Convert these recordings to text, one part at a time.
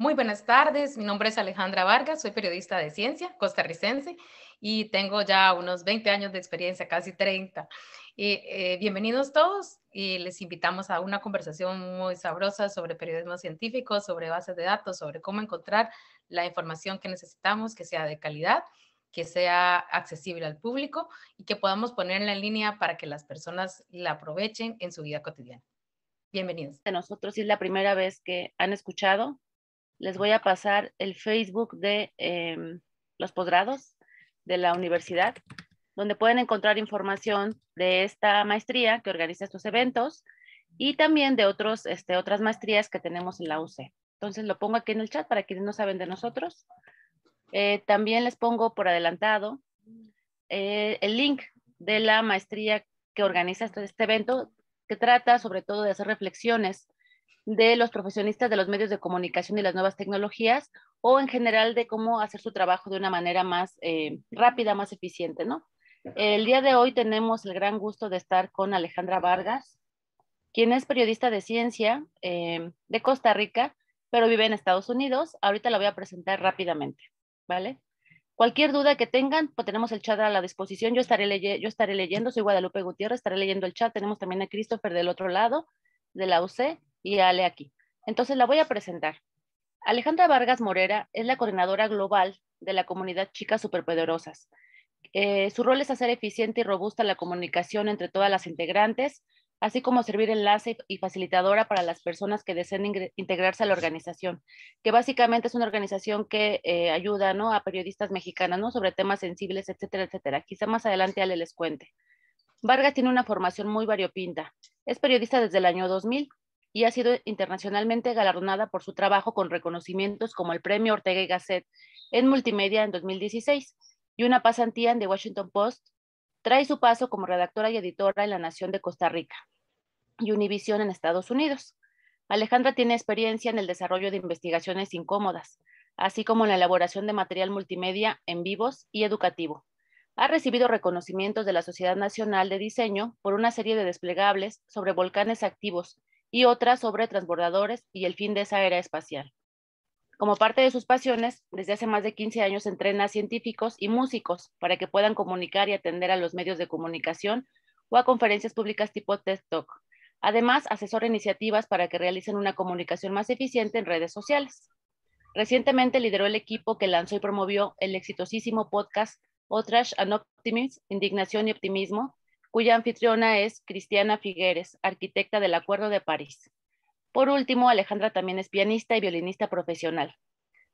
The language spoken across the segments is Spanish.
Muy buenas tardes, mi nombre es Alejandra Vargas, soy periodista de ciencia costarricense y tengo ya unos 20 años de experiencia, casi 30. Eh, bienvenidos todos y les invitamos a una conversación muy sabrosa sobre periodismo científico, sobre bases de datos, sobre cómo encontrar la información que necesitamos, que sea de calidad que sea accesible al público y que podamos poner en línea para que las personas la aprovechen en su vida cotidiana. Bienvenidos. De nosotros, si es la primera vez que han escuchado, les voy a pasar el Facebook de em, los posgrados de la universidad, donde pueden encontrar información de esta maestría que organiza estos eventos y también de otros, este, otras maestrías que tenemos en la UC. Entonces lo pongo aquí en el chat para quienes no saben de nosotros. Eh, también les pongo por adelantado eh, el link de la maestría que organiza este, este evento que trata sobre todo de hacer reflexiones de los profesionistas de los medios de comunicación y las nuevas tecnologías o en general de cómo hacer su trabajo de una manera más eh, rápida, más eficiente, ¿no? El día de hoy tenemos el gran gusto de estar con Alejandra Vargas, quien es periodista de ciencia em, de Costa Rica, pero vive en Estados Unidos. Ahorita la voy a presentar rápidamente, ¿vale? Cualquier duda que tengan, pues tenemos el chat a la disposición. Yo estaré, leyendo, soy Guadalupe Gutiérrez, estaré leyendo el chat. Tenemos también a Christopher del otro lado, de la UC, y Ale aquí. Entonces la voy a presentar. Alejandra Vargas Morera es la coordinadora global de la comunidad Chicas Superpoderosas. Eh, su rol es hacer eficiente y robusta la comunicación entre todas las integrantes, así como servir enlace y facilitadora para las personas que deseen integrarse a la organización, que básicamente es una organización que eh, ayuda a periodistas mexicanos sobre temas sensibles, etcétera, etcétera. Quizá más adelante Ale les cuente. Vargas tiene una formación muy variopinta. Es periodista desde el año 2000 y ha sido internacionalmente galardonada por su trabajo con reconocimientos como el Premio Ortega y Gasset en Multimedia en 2016 y una pasantía en The Washington Post Trae su paso como redactora y editora en La Nación de Costa Rica y Univisión en Estados Unidos. Alejandra tiene experiencia en el desarrollo de investigaciones incómodas, así como en la elaboración de material multimedia en vivos y educativo. Ha recibido reconocimientos de la Sociedad Nacional de Diseño por una serie de desplegables sobre volcanes activos y otras sobre transbordadores y el fin de esa era espacial. Como parte de sus pasiones, desde hace más de 15 años entrena a científicos y músicos para que puedan comunicar y atender a los medios de comunicación o a conferencias públicas tipo TED Talk. Además, asesora iniciativas para que realicen una comunicación más eficiente en redes sociales. Recientemente lideró el equipo que lanzó y promovió el exitosísimo podcast Otrash and Indignación y Optimismo, cuya anfitriona es Cristiana Figueres, arquitecta del Acuerdo de París. Por último, Alejandra también es pianista y violinista profesional.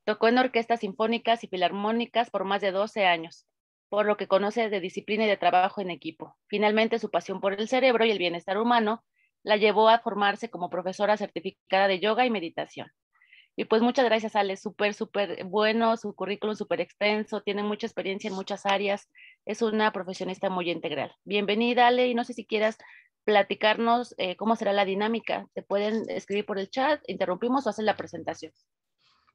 Tocó en orquestas sinfónicas y filarmónicas por más de 12 años, por lo que conoce de disciplina y de trabajo en equipo. Finalmente, su pasión por el cerebro y el bienestar humano la llevó a formarse como profesora certificada de yoga y meditación. Y pues muchas gracias, Ale. Súper, súper bueno, su currículum súper extenso, tiene mucha experiencia en muchas áreas, es una profesionista muy integral. Bienvenida, Ale, y no sé si quieras platicarnos eh, cómo será la dinámica. Te pueden escribir por el chat, interrumpimos o hacen la presentación.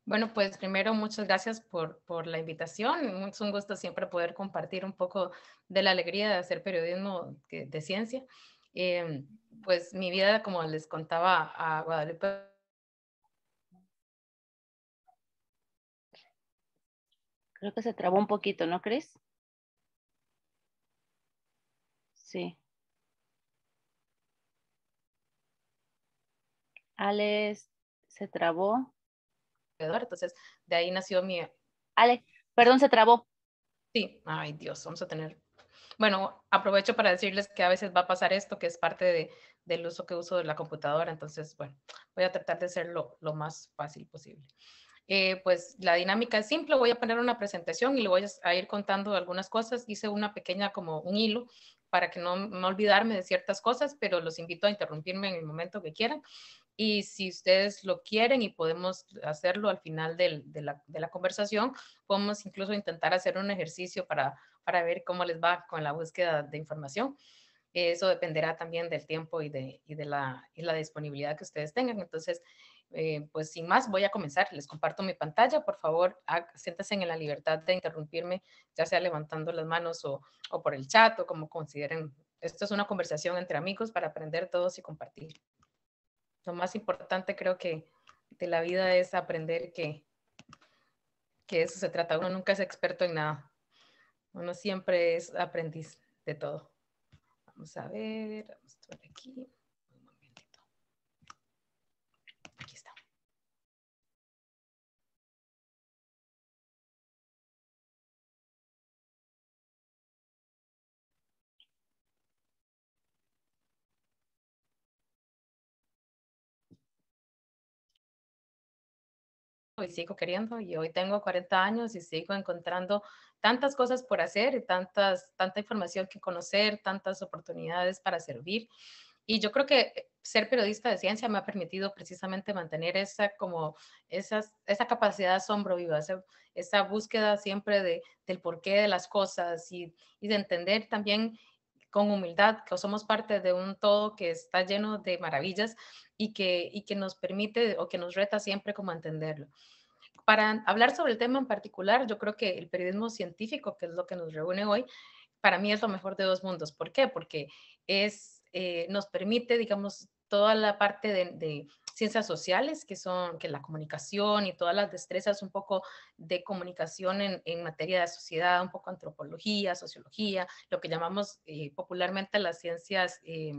Bueno, pues primero muchas gracias por, la invitación. Es un gusto siempre poder compartir un poco de la alegría de hacer periodismo de, ciencia. Eh, pues mi vida, como les contaba a Guadalupe. Creo que se trabó un poquito, ¿no crees? Sí. Alex se trabó. Entonces, de ahí nació mi... Ale, perdón, se trabó. Sí, ay Dios, vamos a tener... Bueno, aprovecho para decirles que a veces va a pasar esto, que es parte de, del uso que uso de la computadora, entonces, bueno, voy a tratar de hacerlo lo más fácil posible. Eh, pues la dinámica es simple, voy a poner una presentación y le voy a ir contando algunas cosas. Hice una pequeña como un hilo para que no, me olvidarme de ciertas cosas, pero los invito a interrumpirme en el momento que quieran. Y si ustedes lo quieren y podemos hacerlo al final de, la, conversación, podemos incluso intentar hacer un ejercicio para, para ver cómo les va con la búsqueda de información. Eso dependerá también del tiempo y de, la, disponibilidad que ustedes tengan. Entonces, eh, pues sin más, voy a comenzar. Les comparto mi pantalla. Por favor, siéntense en la libertad de interrumpirme, ya sea levantando las manos o, o por el chat o como consideren. Esto es una conversación entre amigos para aprender todos y compartir lo más importante creo que de la vida es aprender que, que eso se trata. Uno nunca es experto en nada. Uno siempre es aprendiz de todo. Vamos a ver, vamos a ver aquí. y sigo queriendo y hoy tengo 40 años y sigo encontrando tantas cosas por hacer y tantas, tanta información que conocer, tantas oportunidades para servir. Y yo creo que ser periodista de ciencia me ha permitido precisamente mantener esa, como, esas, esa capacidad de asombro viva, esa, búsqueda siempre de, del porqué de las cosas y, y de entender también con humildad, que somos parte de un todo que está lleno de maravillas y que, que nos permite o que nos reta siempre como entenderlo. Para hablar sobre el tema en particular, yo creo que el periodismo científico, que es lo que nos reúne hoy, para mí es lo mejor de dos mundos. ¿Por qué? Porque es, eh, nos permite, digamos, toda la parte de, ciencias sociales, que son que la comunicación y todas las destrezas un poco de comunicación en, en materia de sociedad, un poco antropología, sociología, lo que llamamos eh, popularmente las ciencias, eh,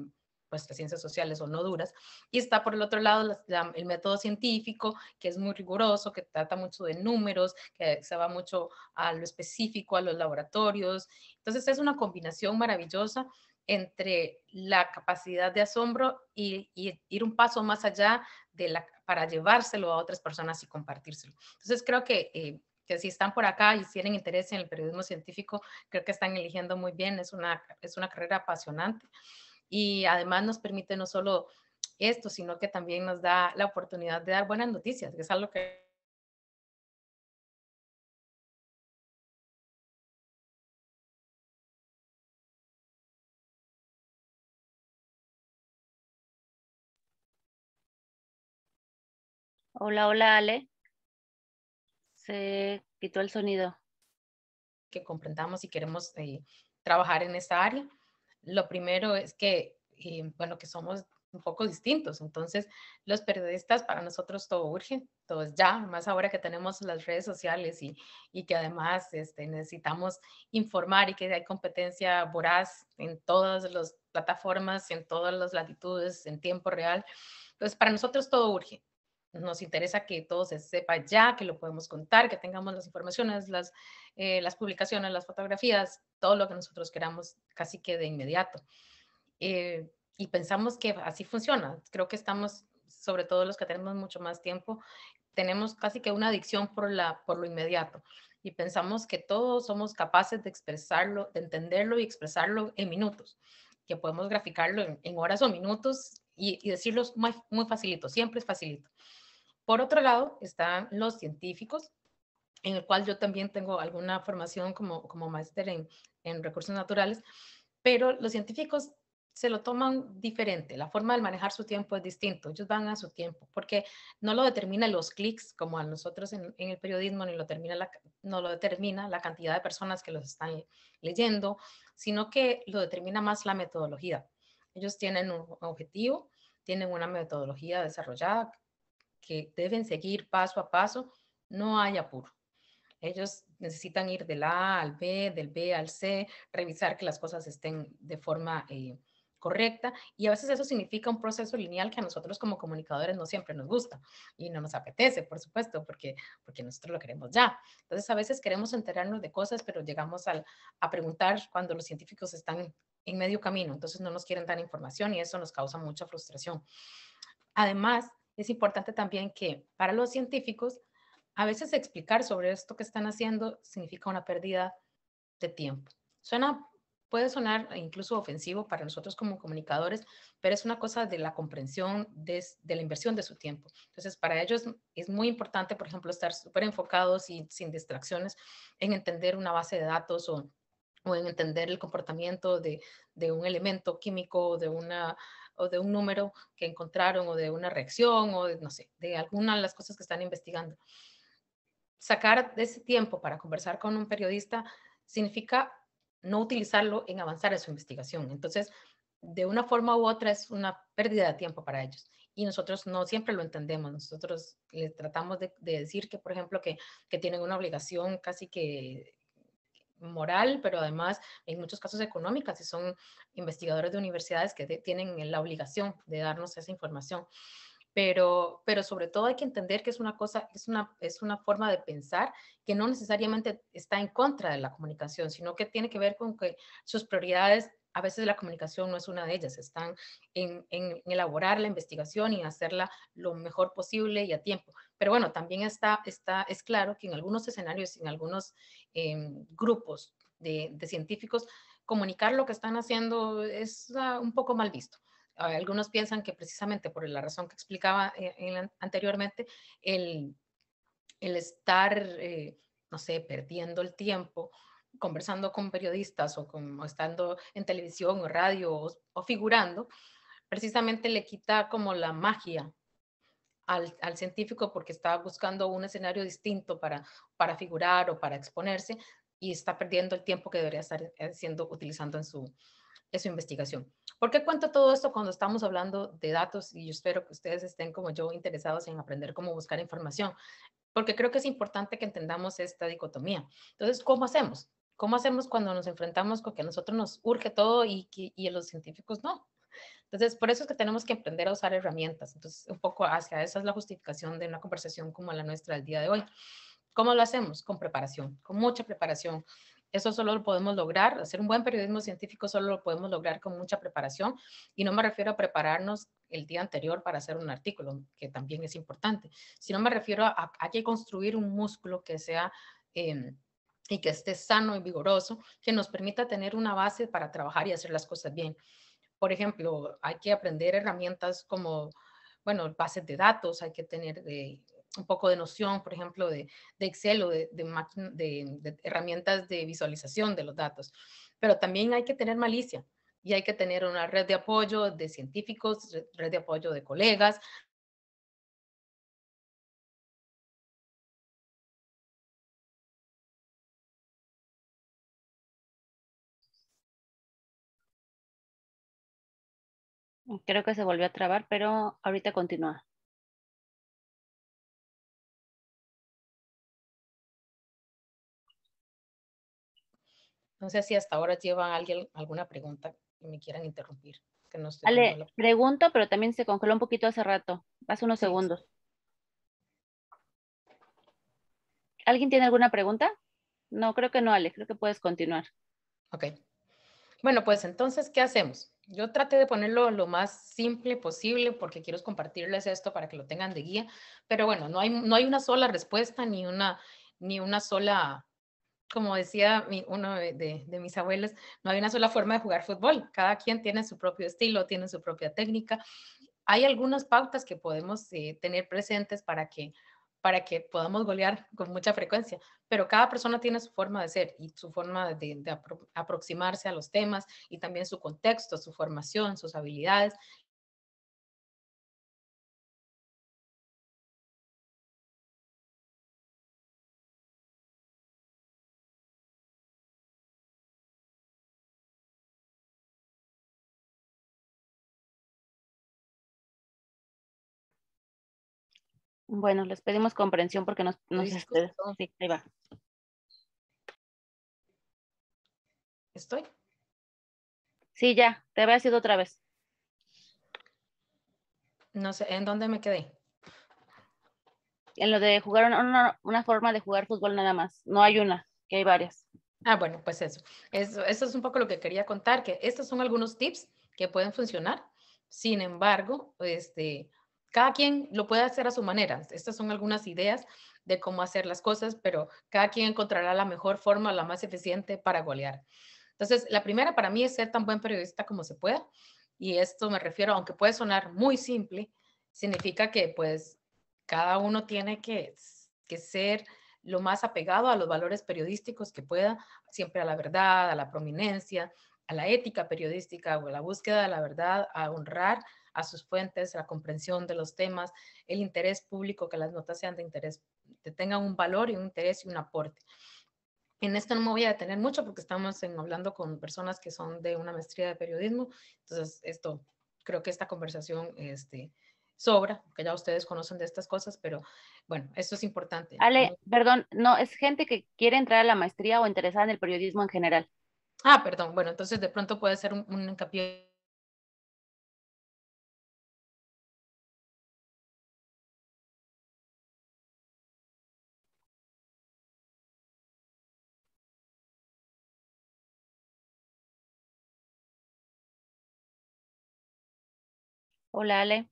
pues las ciencias sociales o no duras. Y está por el otro lado el método científico, que es muy riguroso, que trata mucho de números, que se va mucho a lo específico, a los laboratorios. Entonces es una combinación maravillosa entre la capacidad de asombro y, ir un paso más allá de la, para llevárselo a otras personas y compartírselo. Entonces creo que, eh, que si están por acá y tienen interés en el periodismo científico, creo que están eligiendo muy bien, es una, es una carrera apasionante y además nos permite no solo esto, sino que también nos da la oportunidad de dar buenas noticias, que es algo que Hola, hola, Ale. Se quitó el sonido. Que comprendamos y queremos eh, trabajar en esta área. Lo primero es que, eh, bueno, que somos un poco distintos. Entonces, los periodistas, para nosotros todo urge, todo es ya, más ahora que tenemos las redes sociales y, que además este, necesitamos informar y que hay competencia voraz en todas las plataformas, en todas las latitudes, en tiempo real. Entonces, para nosotros todo urge nos interesa que todo se sepa ya, que lo podemos contar, que tengamos las informaciones, las, eh, las publicaciones, las fotografías, todo lo que nosotros queramos casi que de inmediato. Eh, y pensamos que así funciona. Creo que estamos, sobre todo los que tenemos mucho más tiempo, tenemos casi que una adicción por, la, por lo inmediato. Y pensamos que todos somos capaces de expresarlo, de entenderlo y expresarlo en minutos, que podemos graficarlo en, en horas o minutos y, y decirlo muy, muy facilito, siempre es facilito. Por otro lado, están los científicos, en el cual yo también tengo alguna formación como, como máster en, recursos naturales, pero los científicos se lo toman diferente, la forma de manejar su tiempo es distinto, ellos van a su tiempo, porque no lo determinan los clics como a nosotros en, el periodismo, ni lo termina no lo determina la cantidad de personas que los están leyendo, sino que lo determina más la metodología. Ellos tienen un objetivo, tienen una metodología desarrollada que deben seguir paso a paso, no hay apuro. Ellos necesitan ir del A al B, del B al C, revisar que las cosas estén de forma eh, correcta y a veces eso significa un proceso lineal que a nosotros como comunicadores no siempre nos gusta y no nos apetece, por supuesto, porque, porque nosotros lo queremos ya. Entonces a veces queremos enterarnos de cosas, pero llegamos a preguntar cuando los científicos están en medio camino, entonces no nos quieren dar información y eso nos causa mucha frustración. Además, es importante también que para los científicos, a veces explicar sobre esto que están haciendo significa una pérdida de tiempo. Suena, puede sonar incluso ofensivo para nosotros como comunicadores, pero es una cosa de la comprensión de, la inversión de su tiempo. Entonces, para ellos es muy importante, por ejemplo, estar súper enfocados y sin distracciones en entender una base de datos o, en entender el comportamiento de, de un elemento químico, de una o de un número que encontraron o de una reacción o no sé, de alguna de las cosas que están investigando. Sacar ese tiempo para conversar con un periodista significa no utilizarlo en avanzar en su investigación. Entonces, de una forma u otra es una pérdida de tiempo para ellos. Y nosotros no siempre lo entendemos. Nosotros les tratamos de, de decir que, por ejemplo, que, que tienen una obligación casi que moral, pero además en muchos casos económicas y son investigadores de universidades que tienen la obligación de darnos esa información. Pero, pero sobre todo hay que entender que es una cosa, es una, es una forma de pensar que no necesariamente está en contra de la comunicación, sino que tiene que ver con que sus prioridades a veces la comunicación no es una de ellas, están en, elaborar la investigación y hacerla lo mejor posible y a tiempo. Pero bueno, también está, está es claro que en algunos escenarios, en algunos em, grupos de, científicos, comunicar lo que están haciendo es ah, un poco mal visto. Algunos piensan que precisamente por la razón que explicaba eh, anteriormente, el, estar, eh, no sé, perdiendo el tiempo, conversando con periodistas o, como estando en televisión o radio o, figurando, precisamente le quita como la magia al, científico porque está buscando un escenario distinto para, para figurar o para exponerse y está perdiendo el tiempo que debería estar siendo utilizando en su, en su investigación. ¿Por qué cuento todo esto cuando estamos hablando de datos? Y yo espero que ustedes estén como yo interesados en aprender cómo buscar información, porque creo que es importante que entendamos esta dicotomía. Entonces, ¿cómo hacemos? ¿Cómo hacemos cuando nos enfrentamos con que a nosotros nos urge todo y, que, y a los científicos no? Entonces, por eso es que tenemos que aprender a usar herramientas. Entonces, un poco hacia esa es la justificación de una conversación como la nuestra el día de hoy. ¿Cómo lo hacemos? Con preparación, con mucha preparación. Eso solo lo podemos lograr, hacer un buen periodismo científico solo lo podemos lograr con mucha preparación y no me refiero a prepararnos el día anterior para hacer un artículo, que también es importante, sino me refiero a, que construir un músculo que sea em, y que esté sano y vigoroso, que nos permita tener una base para trabajar y hacer las cosas bien. Por ejemplo, hay que aprender herramientas como, bueno, bases de datos, hay que tener eh, un poco de noción, por ejemplo, de, Excel o de, de, herramientas de visualización de los datos. Pero también hay que tener malicia y hay que tener una red de apoyo de científicos, red de apoyo de colegas, Creo que se volvió a trabar, pero ahorita continúa. No sé si hasta ahora lleva alguien alguna pregunta y me quieran interrumpir. Ale, pregunto, pero también se congeló un poquito hace rato, hace unos segundos. ¿Alguien tiene alguna pregunta? No, creo que no, Ale, creo que puedes continuar. Ok. Bueno, pues entonces, ¿qué hacemos? yo traté de ponerlo lo más simple posible porque quiero compartirles esto para que lo tengan de guía, pero bueno, no hay, no hay una sola respuesta ni una, ni una sola, como decía uno de, mis abuelos, no hay una sola forma de jugar fútbol, cada quien tiene su propio estilo, tiene su propia técnica. Hay algunas pautas que podemos eh, tener presentes para que para que podamos golear con mucha frecuencia, pero cada persona tiene su forma de ser y su forma de, aproximarse a los temas y también su contexto, su formación, sus habilidades Bueno, les pedimos comprensión porque nos, nos sí, ahí va. ¿Estoy? Sí, ya, te había sido otra vez. No sé, ¿en dónde me quedé? En lo de jugar una, forma de jugar fútbol nada más. No hay una, que hay varias. Ah, bueno, pues eso. eso. Eso es un poco lo que quería contar, que estos son algunos tips que pueden funcionar. Sin embargo, este, cada quien lo puede hacer a su manera. Estas son algunas ideas de cómo hacer las cosas, pero cada quien encontrará la mejor forma, la más eficiente para golear. Entonces, la primera para mí es ser tan buen periodista como se pueda. Y esto me refiero, aunque puede sonar muy simple, significa que pues cada uno tiene que, que ser lo más apegado a los valores periodísticos que pueda, siempre a la verdad, a la prominencia, a la ética periodística o a la búsqueda de la verdad, a honrar a sus fuentes, la comprensión de los temas, el interés público, que las notas sean de interés, que tengan un valor y un interés y un aporte. En esto no me voy a detener mucho porque estamos en, hablando con personas que son de una maestría de periodismo, entonces esto, creo que esta conversación este, sobra, que ya ustedes conocen de estas cosas, pero bueno, esto es importante. Ale, perdón, no, es gente que quiere entrar a la maestría o interesada en el periodismo en general. Ah, perdón, bueno, entonces de pronto puede ser un, un Hola, Ale.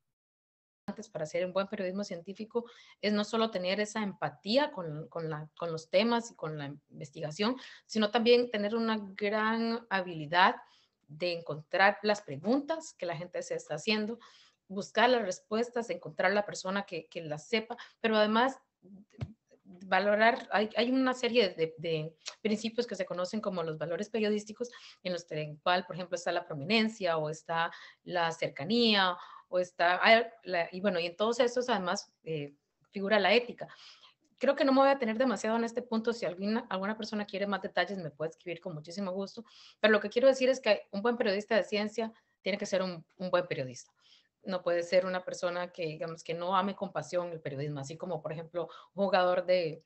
Antes para hacer un buen periodismo científico es no solo tener esa empatía con, con, la, con los temas y con la investigación, sino también tener una gran habilidad de encontrar las preguntas que la gente se está haciendo, buscar las respuestas, encontrar la persona que, que las sepa, pero además valorar, hay, una serie de, principios que se conocen como los valores periodísticos, en los en cual, por ejemplo, está la prominencia o está la cercanía o está, y bueno, y en todos estos además eh, figura la ética. Creo que no me voy a tener demasiado en este punto. Si alguna, alguna persona quiere más detalles, me puede escribir con muchísimo gusto. Pero lo que quiero decir es que un buen periodista de ciencia tiene que ser un buen periodista no puede ser una persona que, digamos, que no ame con pasión el periodismo, así como, por ejemplo, un jugador de,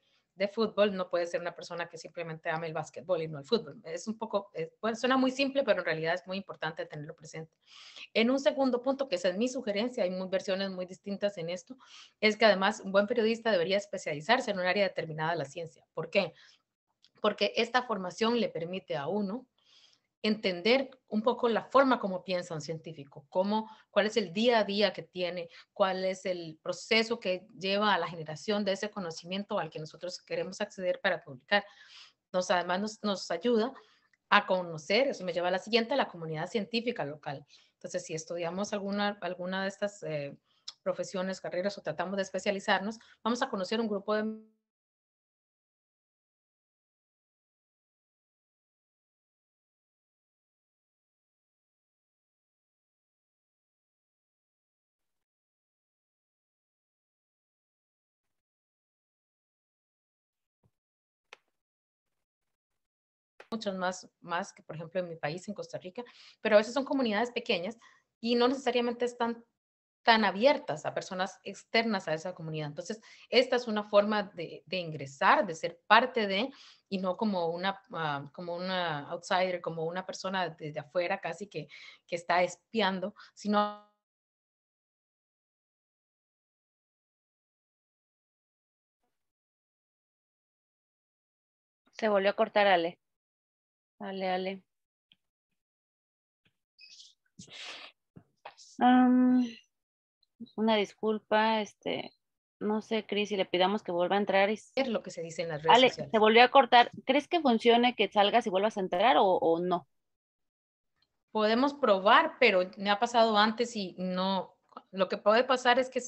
fútbol no puede ser una persona que simplemente ame el básquetbol y no el fútbol. Es un poco, eh, suena muy simple, pero en realidad es muy importante tenerlo presente. En un segundo punto, que esa es mi sugerencia, hay muy, versiones muy distintas en esto, es que además un buen periodista debería especializarse en un área determinada de la ciencia. ¿Por qué? Porque esta formación le permite a uno entender un poco la forma como piensa un científico, cómo, cuál es el día a día que tiene, cuál es el proceso que lleva a la generación de ese conocimiento al que nosotros queremos acceder para publicar. Nos, además nos, ayuda a conocer, eso me lleva a la siguiente, a la comunidad científica local. Entonces, si estudiamos alguna, alguna de estas eh, profesiones, carreras o tratamos de especializarnos, vamos a conocer un grupo de muchas más, más que, por ejemplo, en mi país, en Costa Rica, pero a veces son comunidades pequeñas y no necesariamente están tan abiertas a personas externas a esa comunidad. Entonces, esta es una forma de, ingresar, de ser parte de, y no como una, ah, como una outsider, como una persona desde afuera casi que, que está espiando, sino Se volvió a cortar, Ale. Vale, Ale. una disculpa, este, no sé, Cris, si le pidamos que vuelva a entrar. Y... Es lo que se dice en las redes Ale, se volvió a cortar. ¿Crees que funcione que salgas y vuelvas a entrar o, no? Podemos probar, pero me ha pasado antes y no. Lo que puede pasar es que,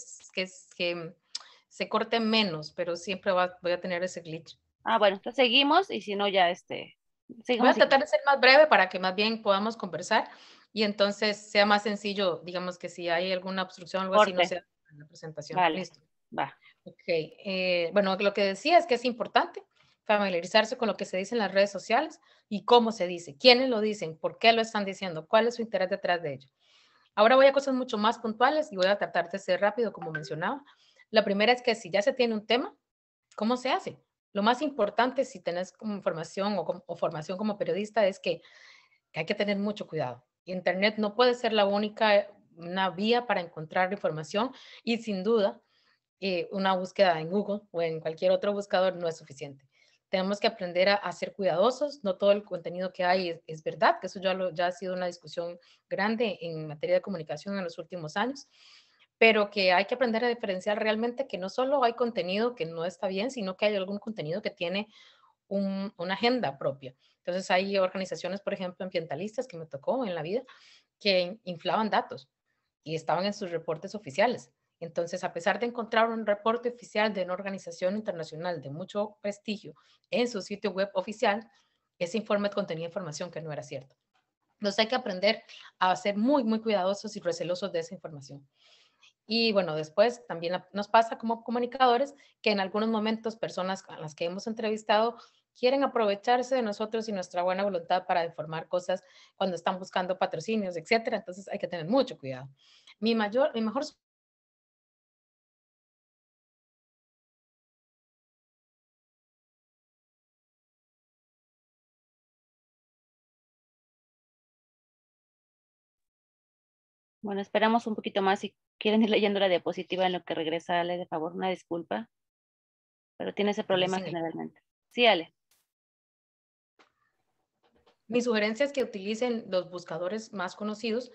se corte menos, pero siempre voy a tener ese glitch. Ah, bueno, entonces seguimos y si no, ya este, Voy a tratar de ser más breve para que más bien podamos conversar y entonces sea más sencillo, digamos que si hay alguna obstrucción o algo así, no sea en la presentación. Vale. Listo. Va. Ok. Eh, bueno, lo que decía es que es importante familiarizarse con lo que se dice en las redes sociales y cómo se dice, quiénes lo dicen, por qué lo están diciendo, cuál es su interés detrás de ello. Ahora voy a cosas mucho más puntuales y voy a tratar de ser rápido, como mencionaba. La primera es que si ya se tiene un tema, ¿cómo se hace? Lo más importante si tenés como formación o, formación como periodista es que, hay que tener mucho cuidado. Internet no puede ser la única una vía para encontrar información y sin duda eh, una búsqueda en Google o en cualquier otro buscador no es suficiente tenemos que aprender a, ser cuidadosos, no todo el contenido que hay es, verdad, que eso ya ha sido una discusión grande en materia de comunicación en los últimos años, pero que hay que aprender a diferenciar realmente que no solo hay contenido que no está bien, sino que hay algún contenido que tiene una agenda propia. Entonces hay organizaciones, por ejemplo, ambientalistas que me tocó en la vida, que inflaban datos y estaban en sus reportes oficiales. Entonces, a pesar de encontrar un reporte oficial de una organización internacional de mucho prestigio en su sitio web oficial, ese informe contenía información que no era cierta. Entonces hay que aprender a ser muy, muy cuidadosos y recelosos de esa información. Y bueno, después también nos pasa como comunicadores que en algunos momentos personas a las que hemos entrevistado quieren aprovecharse de nosotros y nuestra buena voluntad para informar cosas cuando están buscando patrocinios, etcétera. Entonces hay que tener mucho cuidado. Mi mayor, mi mejor Bueno, esperamos un poquito más si quieren ir leyendo la diapositiva en lo que regresa Ale, de favor, una disculpa. Pero tiene ese problema generalmente. Sí, Ale. Mi sugerencia es que utilicen los buscadores más conocidos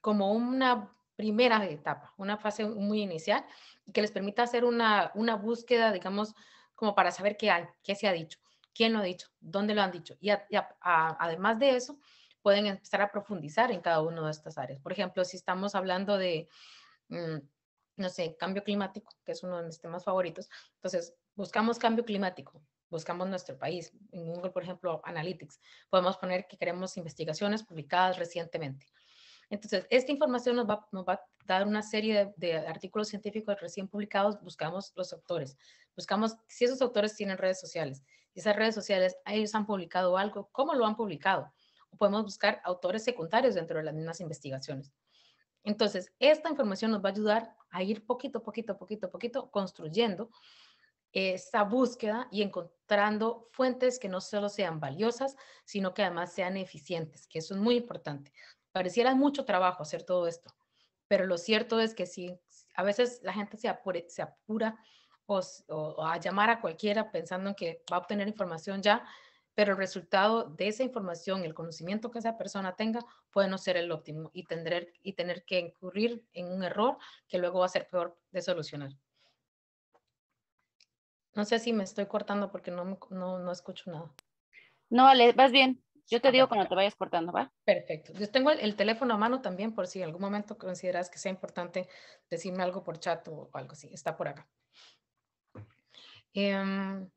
como una primera etapa, una fase muy inicial, que les permita hacer una, búsqueda, digamos, como para saber qué hay, qué se ha dicho, quién lo ha dicho, dónde lo han dicho. Y, además de eso, pueden empezar a profundizar en cada una de estas áreas. Por ejemplo, si estamos hablando de, mm, no sé, cambio climático, que es uno de mis temas favoritos, entonces buscamos cambio climático, buscamos nuestro país. En Google, por ejemplo, Analytics, podemos poner que queremos investigaciones publicadas recientemente. Entonces, esta información nos va, nos va a dar una serie de, de, artículos científicos recién publicados. Buscamos los autores, buscamos si esos autores tienen redes sociales, si esas redes sociales, ellos han publicado algo, cómo lo han publicado podemos buscar autores secundarios dentro de las mismas investigaciones. Entonces, esta información nos va a ayudar a ir poquito, poquito, poquito, poquito construyendo esa búsqueda y encontrando fuentes que no solo sean valiosas, sino que además sean eficientes, que eso es muy importante. Pareciera mucho trabajo hacer todo esto, pero lo cierto es que si a veces la gente se, apura o, o, a llamar a cualquiera pensando en que va a obtener información ya pero el resultado de esa información, el conocimiento que esa persona tenga, puede no ser el óptimo y, tener, y tener que incurrir en un error que luego va a ser peor de solucionar. No sé si me estoy cortando porque no, no, no escucho nada. No, Ale, vas bien. Yo te ah, digo cuando te vayas cortando, ¿va? Perfecto. Yo tengo el, teléfono a mano también por si en algún momento consideras que sea importante decirme algo por chat o algo así. Está por acá. Em,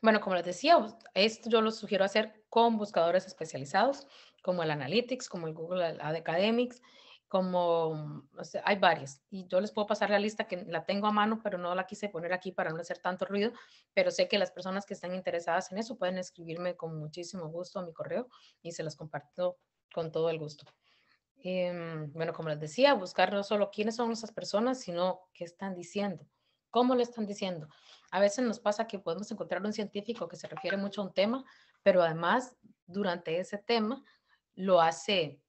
bueno, como les decía, esto yo lo sugiero hacer con buscadores especializados, como el Analytics, como el Google Academics, como hay varias. Y yo les puedo pasar la lista que la tengo a mano, pero no la quise poner aquí para no hacer tanto ruido. Pero sé que las personas que están interesadas en eso pueden escribirme con muchísimo gusto a mi correo y se las comparto con todo el gusto. Em, bueno, como les decía, buscar no solo quiénes son esas personas, sino qué están diciendo, cómo lo están diciendo. A veces nos pasa que podemos encontrar un científico que se refiere mucho a un tema, pero además durante ese tema lo hace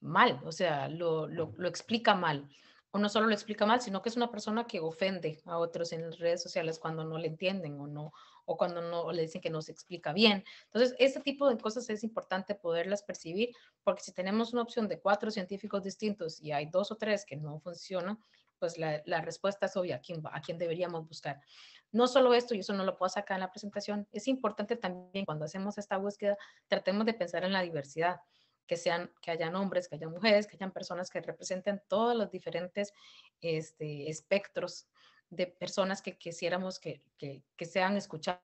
mal, o sea, lo, explica mal. O no solo lo explica mal, sino que es una persona que ofende a otros en las redes sociales cuando no le entienden o no, o cuando no le dicen que no se explica bien. Entonces, este tipo de cosas es importante poderlas percibir, porque si tenemos una opción de cuatro científicos distintos y hay dos o tres que no funcionan, pues la, respuesta es obvia, ¿a quién, a quién deberíamos buscar. No solo esto, y eso no lo puedo sacar en la presentación, es importante también cuando hacemos esta búsqueda, tratemos de pensar en la diversidad, que, sean, que hayan hombres, que hayan mujeres, que hayan personas que representen todos los diferentes este, espectros de personas que quisiéramos que, que, que sean escuchadas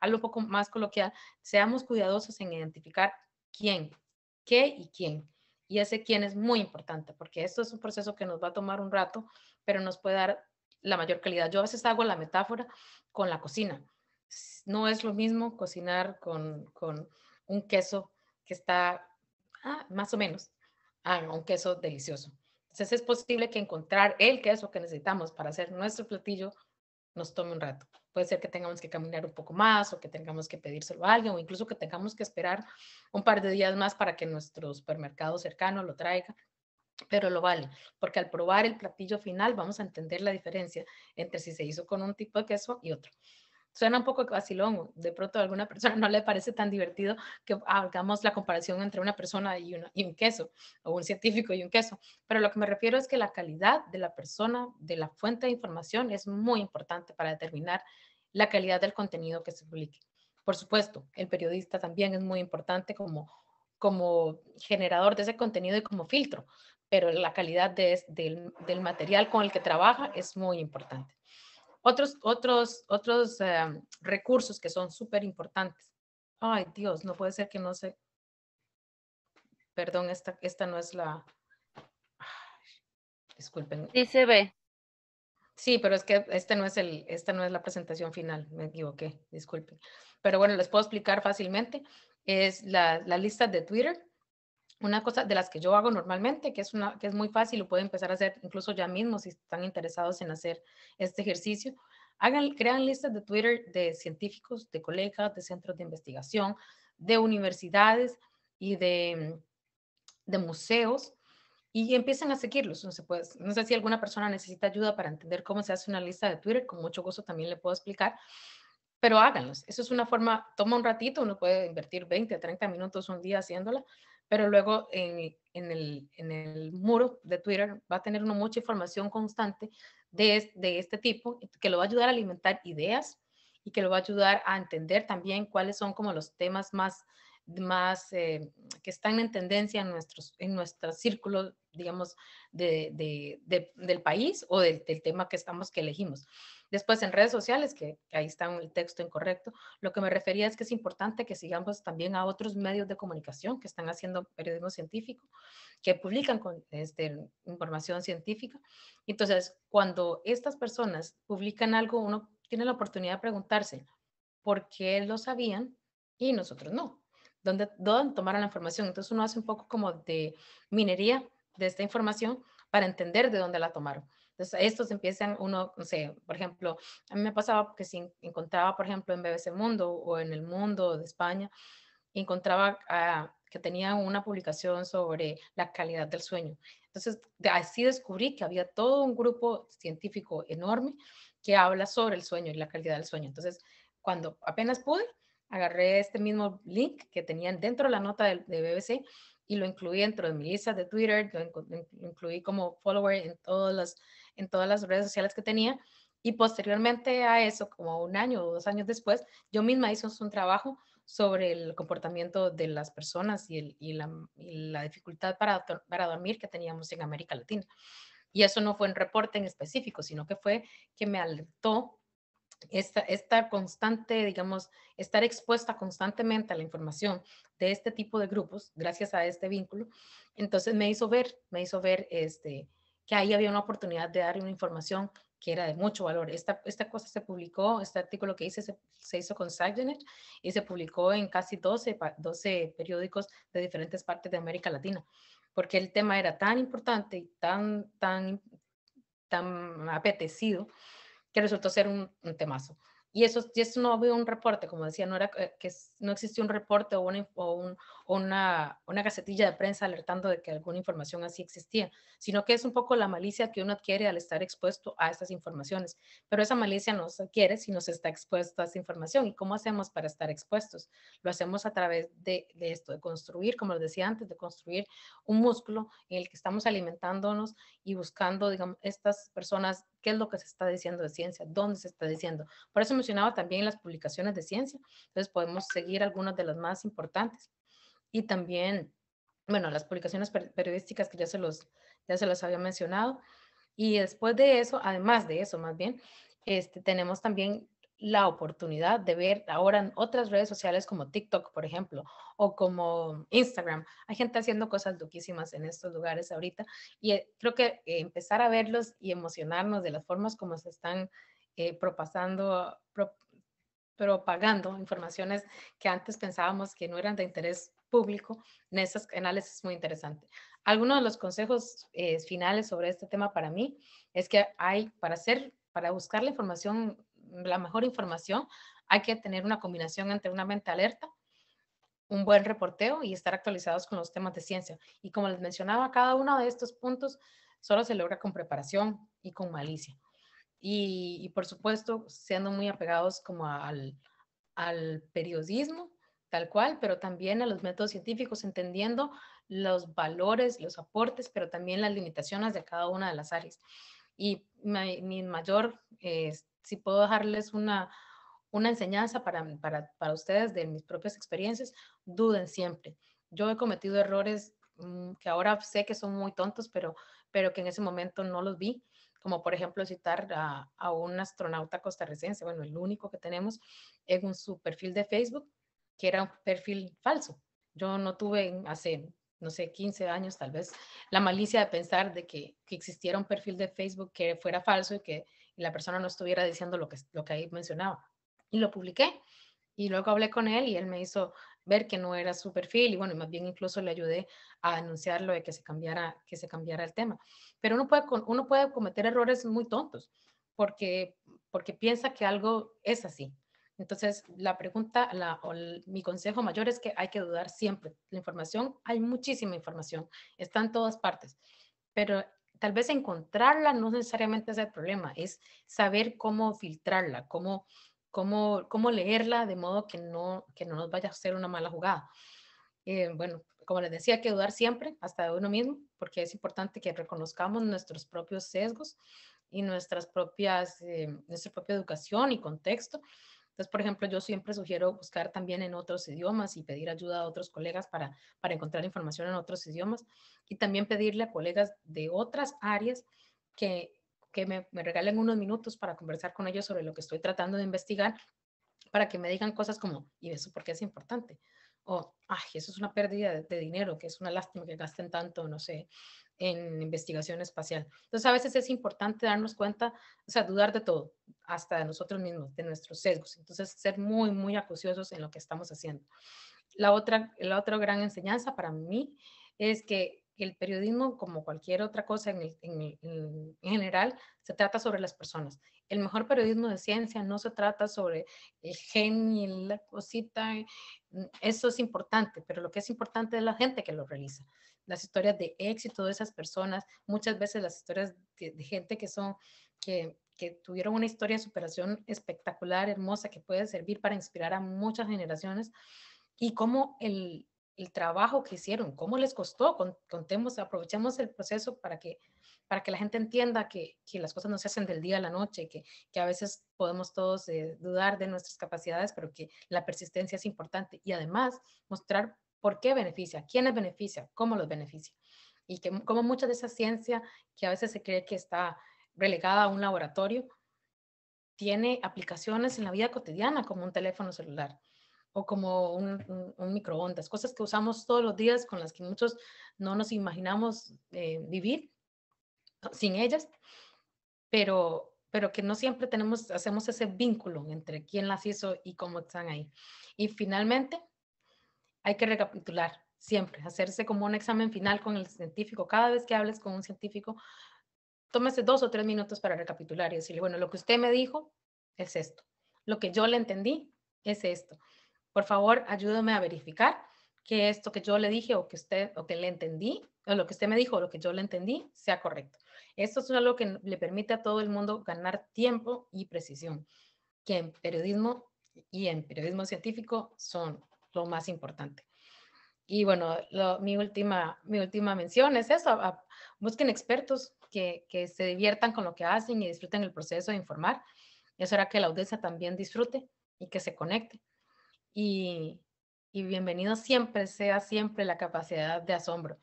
algo un poco más coloquial, seamos cuidadosos en identificar quién, qué y quién. Y ese quién es muy importante, porque esto es un proceso que nos va a tomar un rato, pero nos puede dar la mayor calidad. Yo a veces hago la metáfora con la cocina. No es lo mismo cocinar con, un queso que está ah, más o menos un queso delicioso. Entonces es posible que encontrar el queso que necesitamos para hacer nuestro platillo nos tome un rato. Puede ser que tengamos que caminar un poco más o que tengamos que pedírselo a alguien o incluso que tengamos que esperar un par de días más para que nuestro supermercado cercano lo traiga. Pero lo vale, porque al probar el platillo final vamos a entender la diferencia entre si se hizo con un tipo de queso y otro suena un poco vacilón, de pronto a alguna persona no le parece tan divertido que hagamos la comparación entre una persona y, y, un queso, o un científico y un queso, pero lo que me refiero es que la calidad de la persona, de la fuente de información, es muy importante para determinar la calidad del contenido que se publique. Por supuesto, el periodista también es muy importante como, como generador de ese contenido y como filtro, pero la calidad del, material con el que trabaja es muy importante. Otros, otros, otros eh, recursos que son súper importantes. Ay, Dios, no puede ser que no se... Perdón, esta, esta no es la... Disculpen. Sí se ve. Sí, pero es que este no es el, esta no es la presentación final, me equivoqué, disculpen. Pero bueno, les puedo explicar fácilmente. Es la, lista de Twitter, una cosa de las que yo hago normalmente, que es, una, que es muy fácil, lo pueden empezar a hacer incluso ya mismo si están interesados en hacer este ejercicio. Hagan, crean listas de Twitter de científicos, de colegas, de centros de investigación, de universidades y de, de museos y empiecen a seguirlos. No, se pues, no sé si alguna persona necesita ayuda para entender cómo se hace una lista de Twitter, con mucho gusto también le puedo explicar, pero háganlos. Eso es una forma, toma un ratito, uno puede invertir 20, 30 minutos un día haciéndola, pero luego en, el, muro de Twitter va a tener uno mucha información constante de, de este tipo que lo va a ayudar a alimentar ideas y que lo va a ayudar a entender también cuáles son como los temas más más eh, que están en tendencia en nuestros en nuestros círculos, digamos, de, de, del país o del, tema que estamos que elegimos. Después en redes sociales, que, ahí está el texto incorrecto, lo que me refería es que es importante que sigamos también a otros medios de comunicación que están haciendo periodismo científico, que publican con, este, información científica. Entonces, cuando estas personas publican algo, uno tiene la oportunidad de preguntarse por qué lo sabían y nosotros no dónde, dónde tomaron la información. Entonces uno hace un poco como de minería de esta información para entender de dónde la tomaron. Entonces, estos empiezan, uno, no sé, por ejemplo, a mí me pasaba que si encontraba, por ejemplo, en BBC Mundo o en El Mundo de España, encontraba ah, que tenían una publicación sobre la calidad del sueño. Entonces, así descubrí que había todo un grupo científico enorme que habla sobre el sueño y la calidad del sueño. Entonces, cuando apenas pude, agarré este mismo link que tenían dentro de la nota de, BBC y lo incluí dentro de mi lista de Twitter, lo incluí como follower en todas las, en todas las redes sociales que tenía. Y posteriormente a eso, como un año o dos años después, yo misma hice un trabajo sobre el comportamiento de las personas y, la, dificultad para, para dormir que teníamos en América Latina. Y eso no fue un reporte en específico, sino que fue que me alertó esta, constante, digamos, estar expuesta constantemente a la información de este tipo de grupos, gracias a este vínculo, entonces me hizo ver, me hizo ver este, que ahí había una oportunidad de dar una información que era de mucho valor. Esta, cosa se publicó, este artículo que hice se, hizo con Sagenet y se publicó en casi 12, 12 periódicos de diferentes partes de América Latina, porque el tema era tan importante y tan, tan, tan apetecido que resultó ser un, temazo. Y eso, y eso no había un reporte, como decía, no, era, eh, que no existió un reporte o, una, o un, una, una de prensa alertando de que alguna información así existía, sino que es un poco la malicia que uno adquiere al estar expuesto a estas informaciones. Pero esa malicia nos adquiere si nos está expuesto a esa información. ¿Y cómo hacemos para estar expuestos? Lo hacemos a través de, de esto, de construir, como les decía antes, de construir un músculo en el que estamos alimentándonos y buscando, digamos, estas personas qué es lo que se está diciendo de ciencia, dónde se está diciendo. Por eso mencionaba también las publicaciones de ciencia. Entonces podemos seguir algunas de las más importantes y también, bueno, las publicaciones periodísticas que ya se, los, ya se los había mencionado. Y después de eso, además de eso más bien, este, tenemos también la oportunidad de ver ahora en otras redes sociales como TikTok, por ejemplo, o como Instagram. Hay gente haciendo cosas duquísimas en estos lugares ahorita y eh, creo que eh, empezar a verlos y emocionarnos de las formas como se están eh, propagando informaciones que antes pensábamos que no eran de interés público en esas canales es muy interesante. Algunos de los consejos eh, finales sobre este tema para mí es que hay, para hacer, para buscar la información, la mejor información, hay que tener una combinación entre una mente alerta, un buen reporteo y estar actualizados con los temas de ciencia. Y como les mencionaba, cada uno de estos puntos solo se logra con preparación y con malicia. Y, y por supuesto, siendo muy apegados como al, al periodismo tal cual, pero también a los métodos científicos, entendiendo los valores, los aportes, pero también las limitaciones de cada una de las áreas. Y mi, mayor, eh, si puedo dejarles una, una enseñanza para, para, para, ustedes de mis propias experiencias, duden siempre. Yo he cometido errores mm, que ahora sé que son muy tontos, pero, pero que en ese momento no los vi, como por ejemplo citar a, a un astronauta costarricense, bueno, el único que tenemos en su perfil de Facebook, que era un perfil falso. Yo no tuve hace, no sé, 15 años tal vez, la malicia de pensar de que, existiera un perfil de Facebook que fuera falso y que la persona no estuviera diciendo lo que, lo que ahí mencionaba. Y lo publiqué y luego hablé con él y él me hizo ver que no era su perfil y bueno, más bien incluso le ayudé a anunciarlo de que se cambiara, que se cambiara el tema. Pero uno puede, uno puede cometer errores muy tontos porque, porque piensa que algo es así entonces, la pregunta mi consejo mayor es que hay que dudar siempre. La información, hay muchísima información, está en todas partes, pero tal vez encontrarla no necesariamente es el problema, es saber cómo filtrarla, cómo, cómo, cómo leerla de modo que no, que no nos vaya a hacer una mala jugada. Eh, bueno, como les decía, hay que dudar siempre, hasta de uno mismo, porque es importante que reconozcamos nuestros propios sesgos y nuestras propias, eh, nuestra propia educación y contexto entonces, por ejemplo, yo siempre sugiero buscar también en otros idiomas y pedir ayuda a otros colegas para, encontrar información en otros idiomas y también pedirle a colegas de otras áreas que, me, regalen unos minutos para conversar con ellos sobre lo que estoy tratando de investigar para que me digan cosas como, ¿y eso por qué es importante? O, ay, eso es una pérdida de, de dinero, que es una lástima que gasten tanto, no sé, en investigación espacial. Entonces, a veces es importante darnos cuenta, o sea, dudar de todo, hasta de nosotros mismos, de nuestros sesgos. Entonces, ser muy, muy acuciosos en lo que estamos haciendo. La otra, la otra gran enseñanza para mí es que el periodismo, como cualquier otra cosa en, en, general, se trata sobre las personas. El mejor periodismo de ciencia no se trata sobre el gen y la cosita, mm, eso es importante, pero lo que es importante es la gente que lo realiza las historias de éxito de esas personas, muchas veces las historias de, gente que son, que, que tuvieron una historia de superación espectacular, hermosa, que puede servir para inspirar a muchas generaciones y cómo el, el trabajo que hicieron, cómo les costó, contemos, aprovechemos el proceso para que, para que la gente entienda que, que las cosas no se hacen del día a la noche, que, que a veces podemos todos eh, dudar de nuestras capacidades, pero que la persistencia es importante y además mostrar por qué beneficia, quiénes beneficia, cómo los beneficia. Y que, como mucha de esa ciencia que a veces se cree que está relegada a un laboratorio, tiene aplicaciones en la vida cotidiana, como un teléfono celular o como un, microondas, cosas que usamos todos los días con las que muchos no nos imaginamos eh, vivir ah, sin ellas, pero, pero que no siempre tenemos, hacemos ese vínculo entre quién las hizo y cómo están ahí. Y finalmente, hay que recapitular siempre, hacerse como un examen final con el científico. Cada vez que hables con un científico, tómese dos o tres minutos para recapitular y decirle, bueno, lo que usted me dijo es esto, lo que yo le entendí es esto. Por favor, ayúdame a verificar que esto que yo le dije o que usted o que le entendí o lo que usted me dijo o lo que yo le entendí sea correcto. Esto es algo que le permite a todo el mundo ganar tiempo y precisión, que en periodismo y en periodismo científico son lo más importante. Y bueno, mi, última, mi última mención es eso, busquen expertos que, se diviertan con lo que hacen y disfruten el proceso de informar. Eso hará que la audiencia también disfrute y que se conecte. Y, y bienvenido siempre, sea siempre la capacidad de asombro.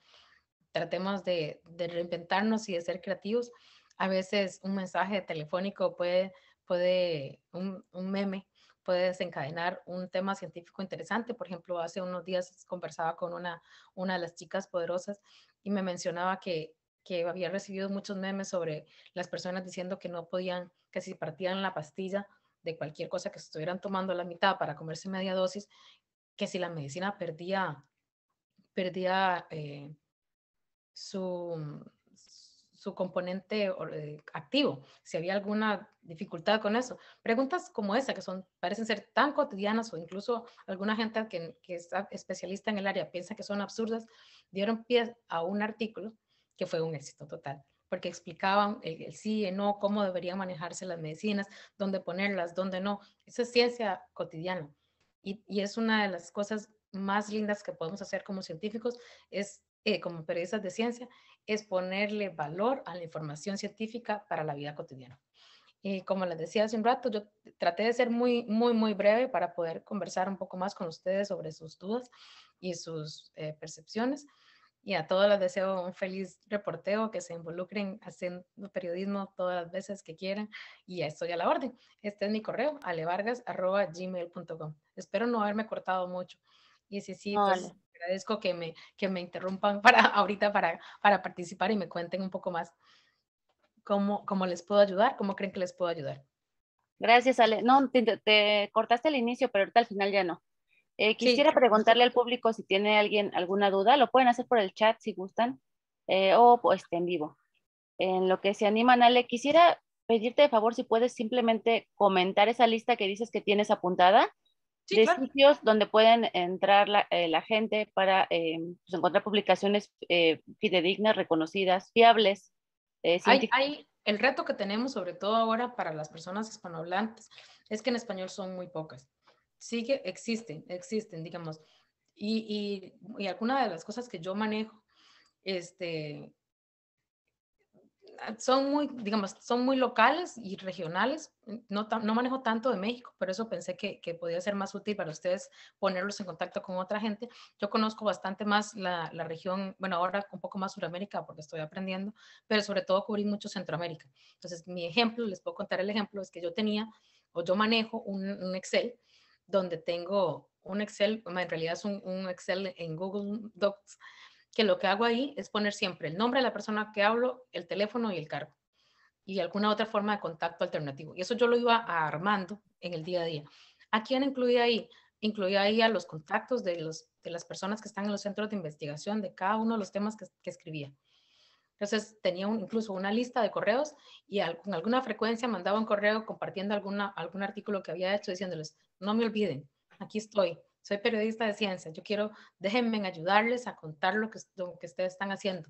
Tratemos de, reinventarnos y de ser creativos. A veces un mensaje telefónico puede, puede un, un meme puede desencadenar un tema científico interesante. Por ejemplo, hace unos días conversaba con una, una de las chicas poderosas y me mencionaba que, que había recibido muchos memes sobre las personas diciendo que no podían, que si partían la pastilla de cualquier cosa que estuvieran tomando la mitad para comerse media dosis, que si la medicina perdía, perdía eh, su, su componente eh, activo, si había alguna dificultad con eso. Preguntas como esa, que son, parecen ser tan cotidianas o incluso alguna gente que, que es especialista en el área piensa que son absurdas, dieron pie a un artículo que fue un éxito total, porque explicaban el, sí, el no, cómo deberían manejarse las medicinas, dónde ponerlas, dónde no. Esa es ciencia cotidiana y, es una de las cosas más lindas que podemos hacer como científicos, es eh, como periodistas de ciencia, es ponerle valor a la información científica para la vida cotidiana. Y como les decía hace un rato, yo traté de ser muy, muy, muy breve para poder conversar un poco más con ustedes sobre sus dudas y sus eh, percepciones. Y a todos les deseo un feliz reporteo, que se involucren haciendo periodismo todas las veces que quieran. Y estoy a la orden. Este es mi correo, alevargas.gmail.com. Espero no haberme cortado mucho. Y si sí, pues, agradezco que me, que me interrumpan para ahorita para, para participar y me cuenten un poco más cómo, cómo les puedo ayudar, cómo creen que les puedo ayudar. Gracias, Ale. No, te, cortaste al inicio, pero ahorita al final ya no. Eh, quisiera preguntarle al público si tiene alguien alguna duda, lo pueden hacer por el chat si gustan eh, o pues, este, en vivo. En lo que se animan, Ale, quisiera pedirte de favor si puedes simplemente comentar esa lista que dices que tienes apuntada de sitios donde pueden entrar la, eh, gente para eh, pues, encontrar publicaciones eh, fidedignas, reconocidas, fiables. el reto que tenemos, sobre todo ahora para las personas hispanohablantes, es que en español son muy pocas. Sí que existen, existen, digamos. Y, y, y alguna de las cosas que yo manejo, este, son muy, digamos, son muy locales y regionales. No, no manejo tanto de México, pero eso pensé que, que, podía ser más útil para ustedes ponerlos en contacto con otra gente. Yo conozco bastante más la, la región, bueno, ahora un poco más Suramérica porque estoy aprendiendo, pero sobre todo cubrí mucho Centroamérica. Entonces, mi ejemplo, les puedo contar el ejemplo, es que yo tenía o yo manejo un, un Excel donde tengo un Excel, en realidad es un, un Excel en Google Docs que lo que hago ahí es poner siempre el nombre de la persona que hablo, el teléfono y el cargo y alguna otra forma de contacto alternativo. Y eso yo lo iba armando en el día a día. ¿A quién incluía ahí? Incluía ahí a los contactos de, los, de las personas que están en los centros de investigación de cada uno de los temas que, escribía. Entonces tenía incluso una lista de correos y con alguna frecuencia mandaba un correo compartiendo alguna, algún artículo que había hecho diciéndoles, no me olviden, aquí estoy, soy periodista de ciencia, yo quiero, déjenme ayudarles a contar lo que, ustedes están haciendo.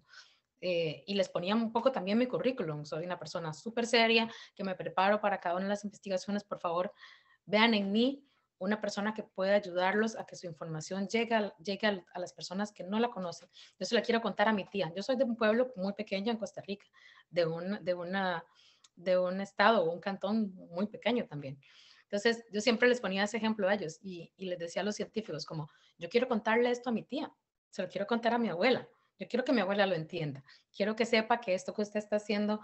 Eh, y les ponía un poco también mi currículum. Soy una persona súper seria, que me preparo para cada una de las investigaciones. Por favor, vean en mí una persona que pueda ayudarlos a que su información llegue, a, a, las personas que no la conocen. Yo se la quiero contar a mi tía. Yo soy de un pueblo muy pequeño en Costa Rica, de un, de de un estado o un cantón muy pequeño también. Entonces, yo siempre les ponía ese ejemplo a ellos y, les decía a los científicos, como, yo quiero contarle esto a mi tía, se lo quiero contar a mi abuela, yo quiero que mi abuela lo entienda, quiero que sepa que esto que usted está haciendo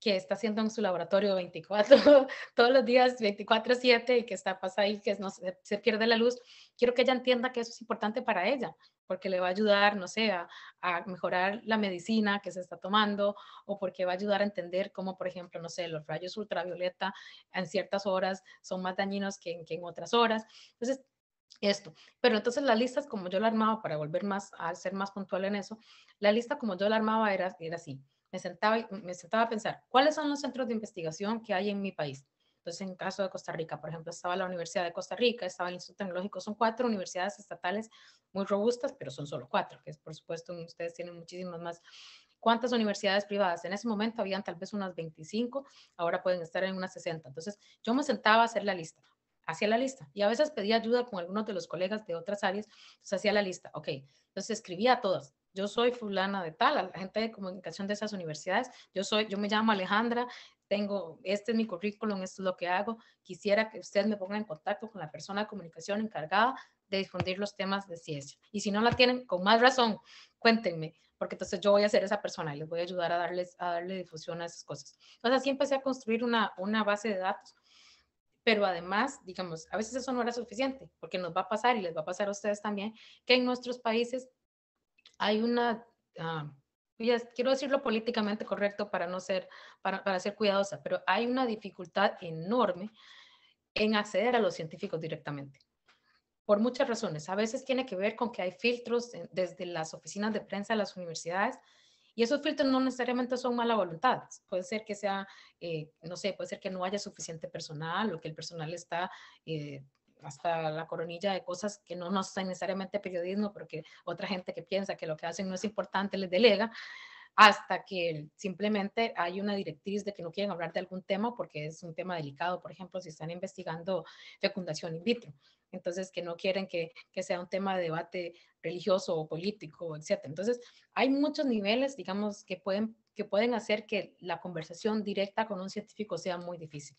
que está haciendo en su laboratorio 24, todos los días 24/7 y que está pasa ahí, que no se, pierde la luz, quiero que ella entienda que eso es importante para ella, porque le va a ayudar, no sé, a, mejorar la medicina que se está tomando o porque va a ayudar a entender cómo, por ejemplo, no sé, los rayos ultravioleta en ciertas horas son más dañinos que en, otras horas. Entonces, esto. Pero entonces las listas, como yo la armaba, para volver más a ser más puntual en eso, la lista como yo la armaba era, era así. Me sentaba, me sentaba a pensar, ¿cuáles son los centros de investigación que hay en mi país? Entonces, en caso de Costa Rica, por ejemplo, estaba la Universidad de Costa Rica, estaba el Instituto Tecnológico, son cuatro universidades estatales muy robustas, pero son solo cuatro, que es, por supuesto, ustedes tienen muchísimas más. ¿Cuántas universidades privadas? En ese momento habían tal vez unas 25, ahora pueden estar en unas 60. Entonces, yo me sentaba a hacer la lista hacía la lista y a veces pedía ayuda con algunos de los colegas de otras áreas, entonces hacía la lista, ok, entonces escribía a todas, yo soy fulana de tal, a la gente de comunicación de esas universidades, yo soy, yo me llamo Alejandra, tengo, este es mi currículum, esto es lo que hago, quisiera que ustedes me pongan en contacto con la persona de comunicación encargada de difundir los temas de ciencia. Y si no la tienen, con más razón, cuéntenme, porque entonces yo voy a ser esa persona y les voy a ayudar a darles a darle difusión a esas cosas. Entonces así empecé a construir una, una base de datos, pero además, digamos, a veces eso no era suficiente, porque nos va a pasar y les va a pasar a ustedes también, que en nuestros países hay una... Ah, quiero decirlo políticamente correcto para no ser, para, para ser cuidadosa, pero hay una dificultad enorme en acceder a los científicos directamente por muchas razones. A veces tiene que ver con que hay filtros desde las oficinas de prensa de las universidades y esos filtros no necesariamente son mala voluntad. Puede ser que sea, eh, no sé, puede ser que no haya suficiente personal o que el personal está eh, hasta la coronilla de cosas que no nos hacen necesariamente periodismo, porque otra gente que piensa que lo que hacen no es importante les delega, hasta que simplemente hay una directriz de que no quieren hablar de algún tema porque es un tema delicado, por ejemplo, si están investigando fecundación in vitro. Entonces, que no quieren que, sea un tema de debate religioso o político, etc. Entonces, hay muchos niveles, digamos, que pueden, que pueden hacer que la conversación directa con un científico sea muy difícil.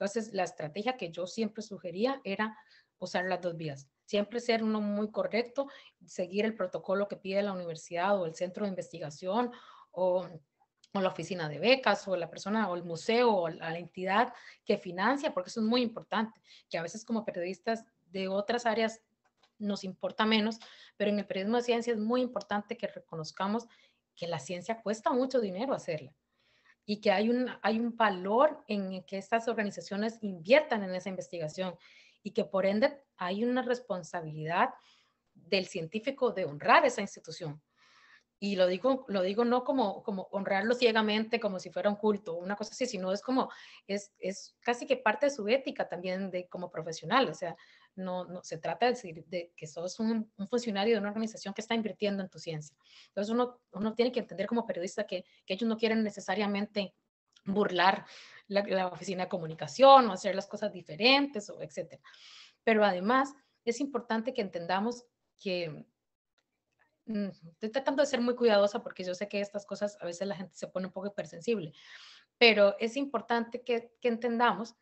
Entonces, la estrategia que yo siempre sugería era usar las dos vías. Siempre ser uno muy correcto, seguir el protocolo que pide la universidad o el centro de investigación o, la oficina de becas o la persona o el museo o la entidad que financia, porque eso es muy importante, que a veces como periodistas de otras áreas nos importa menos, pero en el periodismo de ciencia es muy importante que reconozcamos que la ciencia cuesta mucho dinero hacerla y que hay un, hay un valor en que estas organizaciones inviertan en esa investigación y que por ende hay una responsabilidad del científico de honrar esa institución. Y lo digo, lo digo no como, como honrarlo ciegamente, como si fuera un culto, una cosa así, sino es como, es, es casi que parte de su ética también de, como profesional. O sea, no, no se trata de, decir que sos un, un, funcionario de una organización que está invirtiendo en tu ciencia. Entonces uno, uno tiene que entender como periodista que, que ellos no quieren necesariamente burlar la, oficina de comunicación o hacer las cosas diferentes o etcétera. Pero además es importante que entendamos que mm, estoy tratando de ser muy cuidadosa porque yo sé que estas cosas a veces la gente se pone un poco hipersensible, pero es importante que, entendamos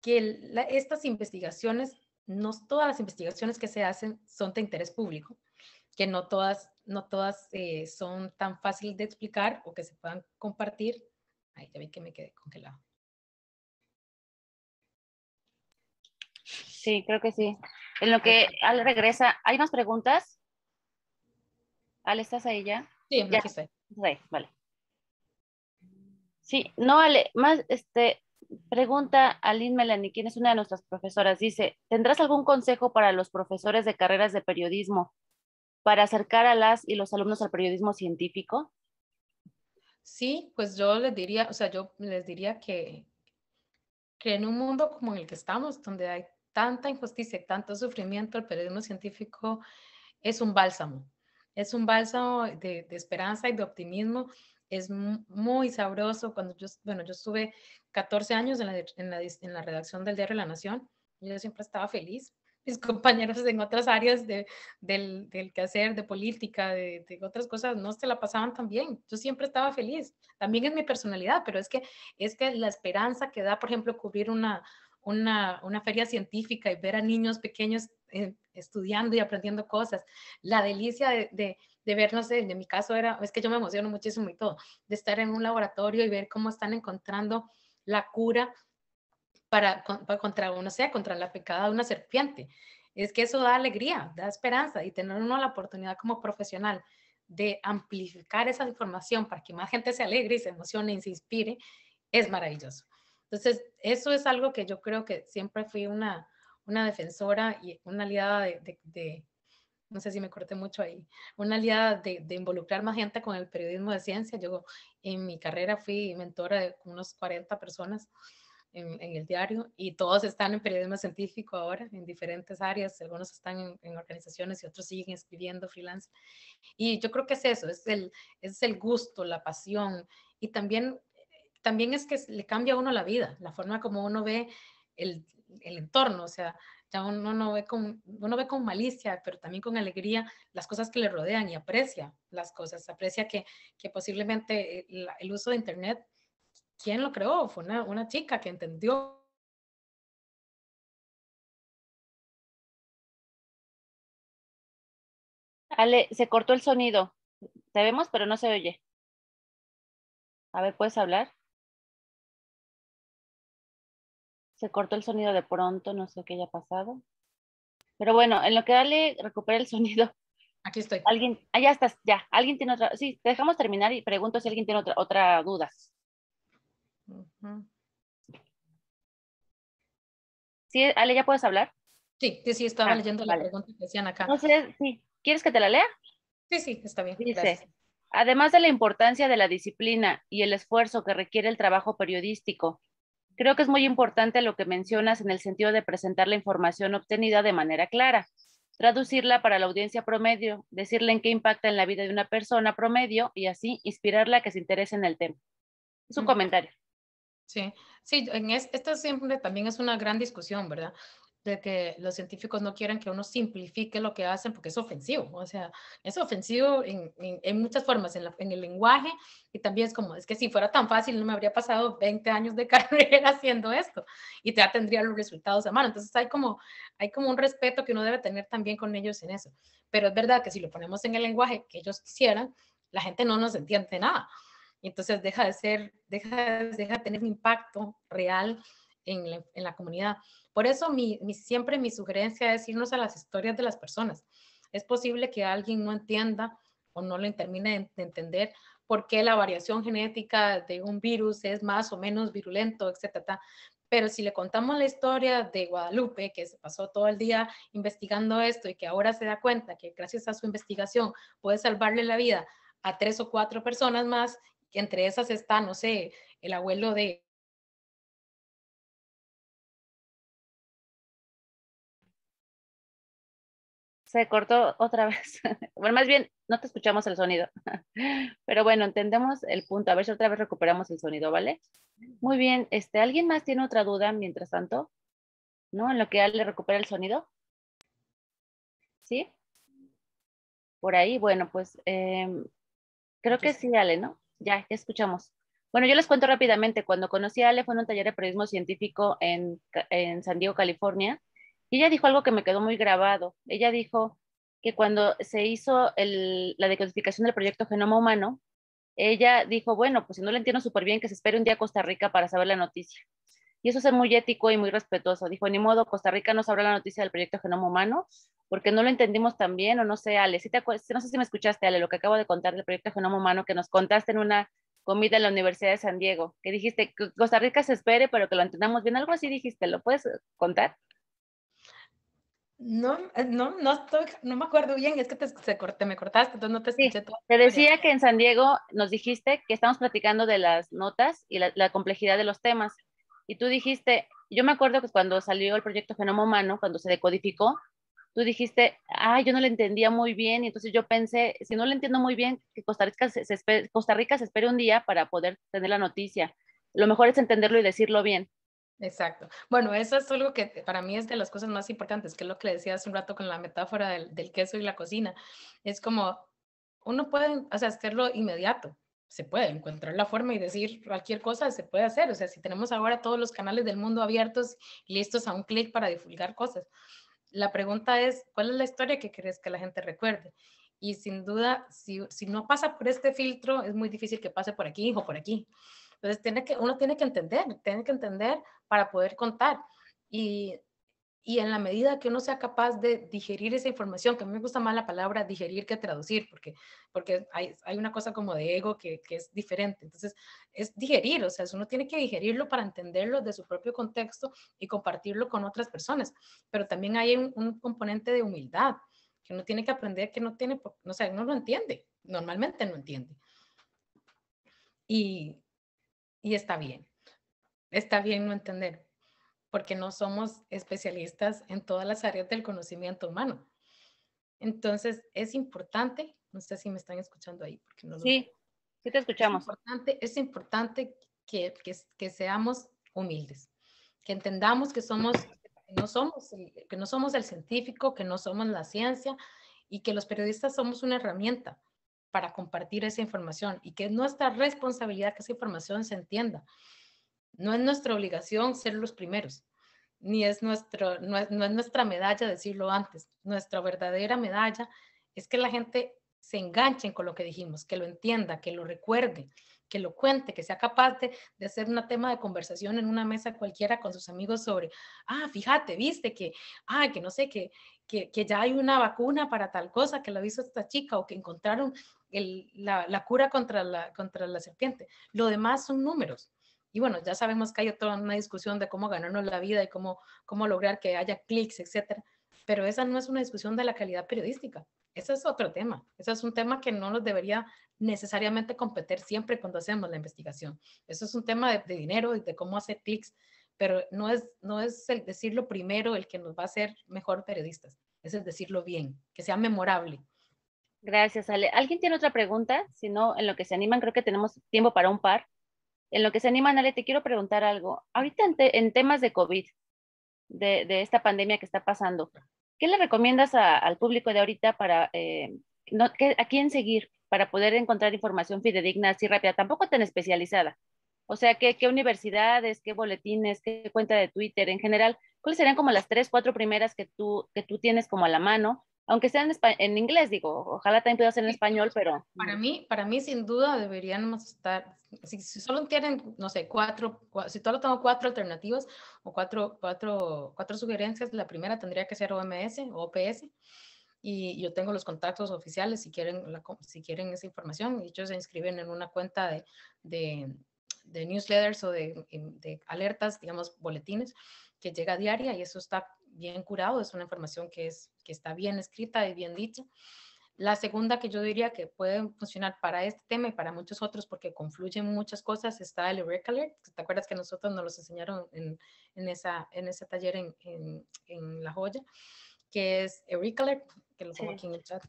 que estas investigaciones no todas las investigaciones que se hacen son de interés público, que no todas, no todas eh, son tan fáciles de explicar o que se puedan compartir. Ahí ya vi que me quedé congelado. Sí, creo que sí. En lo que Al regresa, ¿hay más preguntas? Al, ¿estás ahí ya? Sí, aquí estoy. vale. Sí, no, Ale, más, este, Pregunta Aline Melanie, quien es una de nuestras profesoras, dice, ¿tendrás algún consejo para los profesores de carreras de periodismo para acercar a las y los alumnos al periodismo científico? Sí, pues yo les diría, o sea, yo les diría que, en un mundo como el que estamos, donde hay tanta injusticia y tanto sufrimiento, el periodismo científico es un bálsamo, es un bálsamo de esperanza y de optimismo es muy sabroso. Cuando yo, bueno, yo estuve 14 años en la, redacción del Diario de la Nación, yo siempre estaba feliz. Mis compañeros en otras áreas del, del, quehacer, de política, de, otras cosas, no se la pasaban tan bien. Yo siempre estaba feliz. También es mi personalidad, pero es que, es que la esperanza que da, por ejemplo, cubrir una, una, feria científica y ver a niños pequeños eh, estudiando y aprendiendo cosas, la delicia de de ver, no sé, en mi caso era, es que yo me emociono muchísimo y todo, de estar en un laboratorio y ver cómo están encontrando la cura para, para contra uno, sea contra la picada de una serpiente. Es que eso da alegría, da esperanza y tener uno la oportunidad como profesional de amplificar esa información para que más gente se alegre y se emocione y se inspire, es maravilloso. Entonces, eso es algo que yo creo que siempre fui una, una defensora y una aliada de, no sé si me corté mucho ahí, una aliada de, involucrar más gente con el periodismo de ciencia. Yo en mi carrera fui mentora de unos 40 personas en, el diario y todos están en periodismo científico ahora, en diferentes áreas, algunos están en, organizaciones y otros siguen escribiendo freelance. Y yo creo que es eso, es el, es el gusto, la pasión y también, también es que le cambia a uno la vida, la forma como uno ve el, el entorno, o sea, uno no ve con, uno ve con malicia, pero también con alegría las cosas que le rodean y aprecia las cosas, aprecia que, que posiblemente eh, el, uso de Internet, ¿quién lo creó? Fue una, una chica que entendió Ale, se cortó el sonido. Te vemos, pero no se oye. A ver, ¿puedes hablar? Se cortó el sonido de pronto, no sé qué haya pasado. Pero bueno, en lo que dale, recupera el sonido. Aquí estoy. Alguien, allá ah, estás, ya. Alguien tiene otra. Sí, te dejamos terminar y pregunto si alguien tiene otra, otra duda. Sí, Ale, ¿ya puedes hablar? Sí, sí, sí, estaba ah, leyendo la pregunta que decían acá. sé sí, ¿quieres que te la lea? Sí, sí, está bien. además de la importancia de la disciplina y el esfuerzo que requiere el trabajo periodístico Creo que es muy importante lo que mencionas en el sentido de presentar la información obtenida de manera clara, traducirla para la audiencia promedio, decirle en qué impacta en la vida de una persona promedio y así inspirarla a que se interese en el tema. Es un comentario. Sí, sí, en esto siempre también es una gran discusión, ¿verdad? de que los científicos no quieran que uno simplifique lo que hacen porque es ofensivo, o sea, es ofensivo en, en, muchas formas, en, la, en, el lenguaje y también es como, es que si fuera tan fácil no me habría pasado 20 años de carrera haciendo esto y ya tendría los resultados a mano, entonces hay como, hay como un respeto que uno debe tener también con ellos en eso, pero es verdad que si lo ponemos en el lenguaje que ellos quisieran, la gente no nos entiende nada, entonces deja de ser, deja, deja de tener un impacto real en la, comunidad. Por eso mi, siempre mi sugerencia es irnos a las historias de las personas. Es posible que alguien no entienda o no lo termine de entender por qué la variación genética de un virus es más o menos virulento, etcétera. Pero si le contamos la historia de Guadalupe, que se pasó todo el día investigando esto y que ahora se da cuenta que gracias a su investigación puede salvarle la vida a tres o cuatro personas más, que entre esas está, no sé, el abuelo de, Se cortó otra vez. Bueno, más bien, no te escuchamos el sonido. Pero bueno, entendemos el punto. A ver si otra vez recuperamos el sonido, ¿vale? Muy bien. Este, ¿Alguien más tiene otra duda mientras tanto? ¿No? En lo que Ale recupera el sonido. ¿Sí? Por ahí, bueno, pues em, creo que sí, Ale, ¿no? Ya, ya escuchamos. Bueno, yo les cuento rápidamente. Cuando conocí a Ale fue en un taller de periodismo científico en San Diego, California y ella dijo algo que me quedó muy grabado. Ella dijo que cuando se hizo la decodificación del proyecto Genoma Humano, ella dijo, bueno, pues si no le entiendo súper bien, que se espere un día Costa Rica para saber la noticia. Y eso es muy ético y muy respetuoso. Dijo, ni modo, Costa Rica no sabrá la noticia del proyecto Genoma Humano porque no lo entendimos tan bien, o no sé, Ale, si no sé si me escuchaste, Ale, lo que acabo de contar del proyecto Genoma Humano que nos contaste en una comida en la Universidad de San Diego, que dijiste, que Costa Rica se espere, pero que lo entendamos bien, algo así dijiste, ¿lo puedes contar? No, eh, no, no estoy, no me acuerdo bien, es que te, se me cortaste, entonces no te escuché Te decía que en San Diego nos dijiste que estamos platicando de las notas y la, complejidad de los temas. Y tú dijiste, yo me acuerdo que cuando salió el proyecto Genoma Humano, cuando se decodificó, tú dijiste, ah, yo no lo entendía muy bien, y entonces yo pensé, si no lo entiendo muy bien, que Costa Rica se espere un día para poder tener la noticia. Lo mejor es entenderlo y decirlo bien. Exacto. Bueno, eso es algo que para mí es de las cosas más importantes, que es lo que le decía hace un rato con la metáfora del, queso y la cocina. Es como, uno puede hacerlo inmediato, se puede encontrar la forma y decir cualquier cosa se puede hacer. O sea, si tenemos ahora todos los canales del mundo abiertos listos a un clic para divulgar cosas. La pregunta es, ¿cuál es la historia que crees que la gente recuerde? Y sin duda, si no pasa por este filtro, es muy difícil que pase por aquí o por aquí. Entonces, tiene que, uno tiene que entender, tiene que entender para poder contar. Y, y en la medida que uno sea capaz de digerir esa información, que a mí me gusta más la palabra digerir que traducir, porque, porque hay, hay una cosa como de ego que, que, es diferente. Entonces, es digerir, o sea, uno tiene que digerirlo para entenderlo de su propio contexto y compartirlo con otras personas. Pero también hay un, componente de humildad, que uno tiene que aprender que no tiene, no sé, uno no lo entiende, normalmente no entiende. Y, y está bien, está bien no entender, porque no somos especialistas en todas las áreas del conocimiento humano. Entonces, es importante, no sé si me están escuchando ahí, porque no Sí, sí te escuchamos. Es importante, es importante que, que, seamos humildes, que entendamos que somos, no somos, que no somos el científico, que no somos la ciencia y que los periodistas somos una herramienta para compartir esa información y que es nuestra responsabilidad que esa información se entienda. No es nuestra obligación ser los primeros, ni es, nuestro, no es, nuestra medalla decirlo antes. Nuestra verdadera medalla es que la gente se enganche con lo que dijimos, que lo entienda, que lo recuerde, que lo cuente, que sea capaz de, hacer un tema de conversación en una mesa cualquiera con sus amigos sobre, ah, fíjate, viste que, ah, que no sé, qué, que, ya hay una vacuna para tal cosa, que lo hizo esta chica o que encontraron la, cura contra la, serpiente. Lo demás son números. Y bueno, ya sabemos que hay toda una discusión de cómo ganarnos la vida y cómo, lograr que haya clics, etcétera. Pero esa no es una discusión de la calidad periodística. Ese es otro tema. Ese es un tema que no nos debería necesariamente competir siempre cuando hacemos la investigación. Eso es un tema de, de dinero y de cómo hacer clics pero no es, no es el decirlo primero el que nos va a hacer mejor periodistas, es el decirlo bien, que sea memorable. Gracias, Ale. ¿Alguien tiene otra pregunta? Si no, en lo que se animan, creo que tenemos tiempo para un par. En lo que se animan, Ale, te quiero preguntar algo. Ahorita en, temas de COVID, de, esta pandemia que está pasando, ¿qué le recomiendas al público de ahorita para, eh, a quién seguir para poder encontrar información fidedigna así rápida, tampoco tan especializada, o sea, ¿qué, qué universidades, qué boletines, qué cuenta de Twitter en general? ¿Cuáles serían como las tres, cuatro primeras que tú, que tú tienes como a la mano? Aunque sean en, en inglés, digo, ojalá también puedas ser en español, pero... Para mm. mí, para mí sin duda deberíamos estar, si, solo tienen, no sé, cuatro, si solo tengo cuatro alternativas o cuatro, cuatro, cuatro sugerencias, la primera tendría que ser OMS o OPS y yo tengo los contactos oficiales si quieren, la, si quieren esa información. Y ellos se inscriben en una cuenta de, de, de newsletters o de, em, de, alertas, digamos, boletines, que llega diaria y eso está bien curado, es una información que, es, que está bien escrita y bien dicha. La segunda que yo diría que puede funcionar para este tema y para muchos otros, porque confluyen muchas cosas, está el Eureka Alert. ¿Te acuerdas que nosotros nos los enseñaron en, en esa, en ese taller en, en, La Joya? Que es Eureka Alert, que lo pongo aquí en el chat.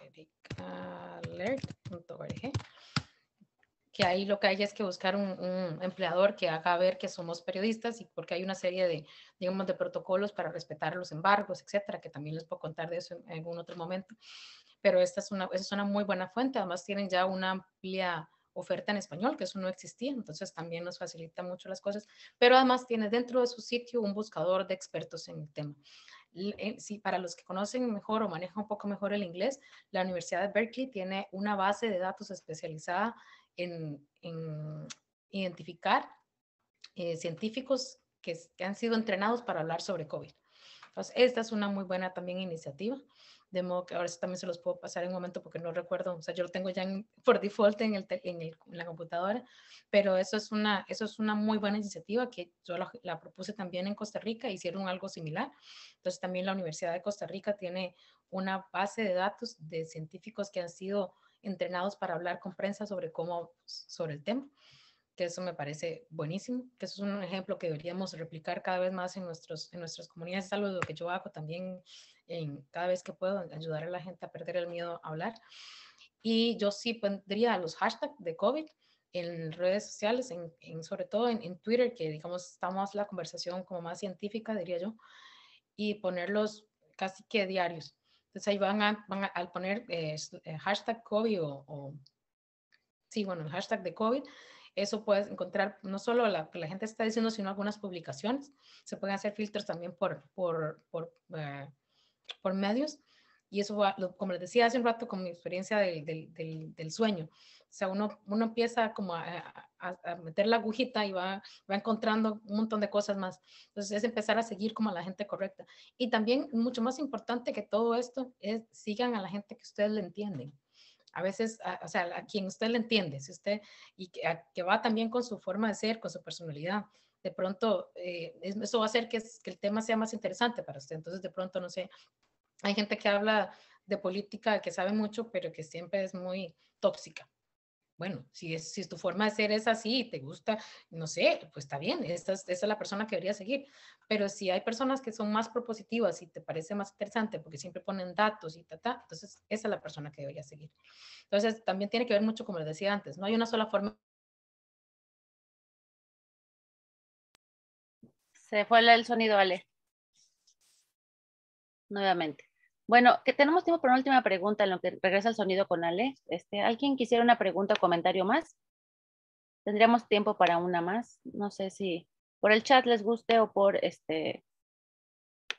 ericalert.org que ahí lo que hay es que buscar un, empleador que haga ver que somos periodistas y porque hay una serie de, digamos, de protocolos para respetar los embargos, etcétera, que también les puedo contar de eso en algún otro momento. Pero esta es una, es una muy buena fuente, además tienen ya una amplia oferta en español, que eso no existía, entonces también nos facilita mucho las cosas, pero además tiene dentro de su sitio un buscador de expertos en el tema. Eh, sí, para los que conocen mejor o manejan un poco mejor el inglés, la Universidad de Berkeley tiene una base de datos especializada en, identificar eh, científicos que, han sido entrenados para hablar sobre COVID. Entonces, esta es una muy buena también iniciativa, de modo que ahora también se los puedo pasar en un momento porque no recuerdo, o sea, yo lo tengo ya por default en, el, en, la computadora, pero eso es, una, eso es una muy buena iniciativa que yo la, la propuse también en Costa Rica, hicieron algo similar. Entonces, también la Universidad de Costa Rica tiene una base de datos de científicos que han sido entrenados para hablar con prensa sobre cómo, sobre el tema. Que eso me parece buenísimo, que eso es un ejemplo que deberíamos replicar cada vez más en, nuestros, en nuestras comunidades. Es algo de lo que yo hago también en, cada vez que puedo, ayudar a la gente a perder el miedo a hablar. Y yo sí pondría los hashtags de COVID en redes sociales, en, sobre todo en, Twitter, que digamos estamos la conversación como más científica, diría yo, y ponerlos casi que diarios. Entonces ahí van a, van poner eh, hashtag COVID o, sí, bueno, el hashtag de COVID, eso puedes encontrar no solo la que la gente está diciendo, sino algunas publicaciones. Se pueden hacer filtros también por, por, por eh, medios. Y eso va, como les decía hace un rato, con mi experiencia del, del, sueño. O sea, uno, uno empieza como a, a, meter la agujita y va, va encontrando un montón de cosas más. Entonces, es empezar a seguir como a la gente correcta. Y también, mucho más importante que todo esto, es sigan a la gente que ustedes le entienden. A veces, o sea, a quien usted le entiende, si usted, y que, que va también con su forma de ser, con su personalidad de pronto eh, eso va a hacer que, que, el tema sea más interesante para usted. Entonces, de pronto, no sé, hay gente que habla de política, que sabe mucho, pero que siempre es muy tóxica. Bueno, si, es, si tu forma de ser es así y te gusta, no sé, pues está bien, esa es, es la persona que debería seguir. Pero si hay personas que son más propositivas y te parece más interesante porque siempre ponen datos y ta, ta, entonces esa es la persona que debería seguir. Entonces también tiene que ver mucho, como les decía antes, no hay una sola forma Se fue el sonido, Ale nuevamente. Bueno, que tenemos tiempo para una última pregunta en lo que regresa el sonido con Ale. Este, ¿Alguien quisiera una pregunta o comentario más? Tendríamos tiempo para una más. No sé si por el chat les guste o por este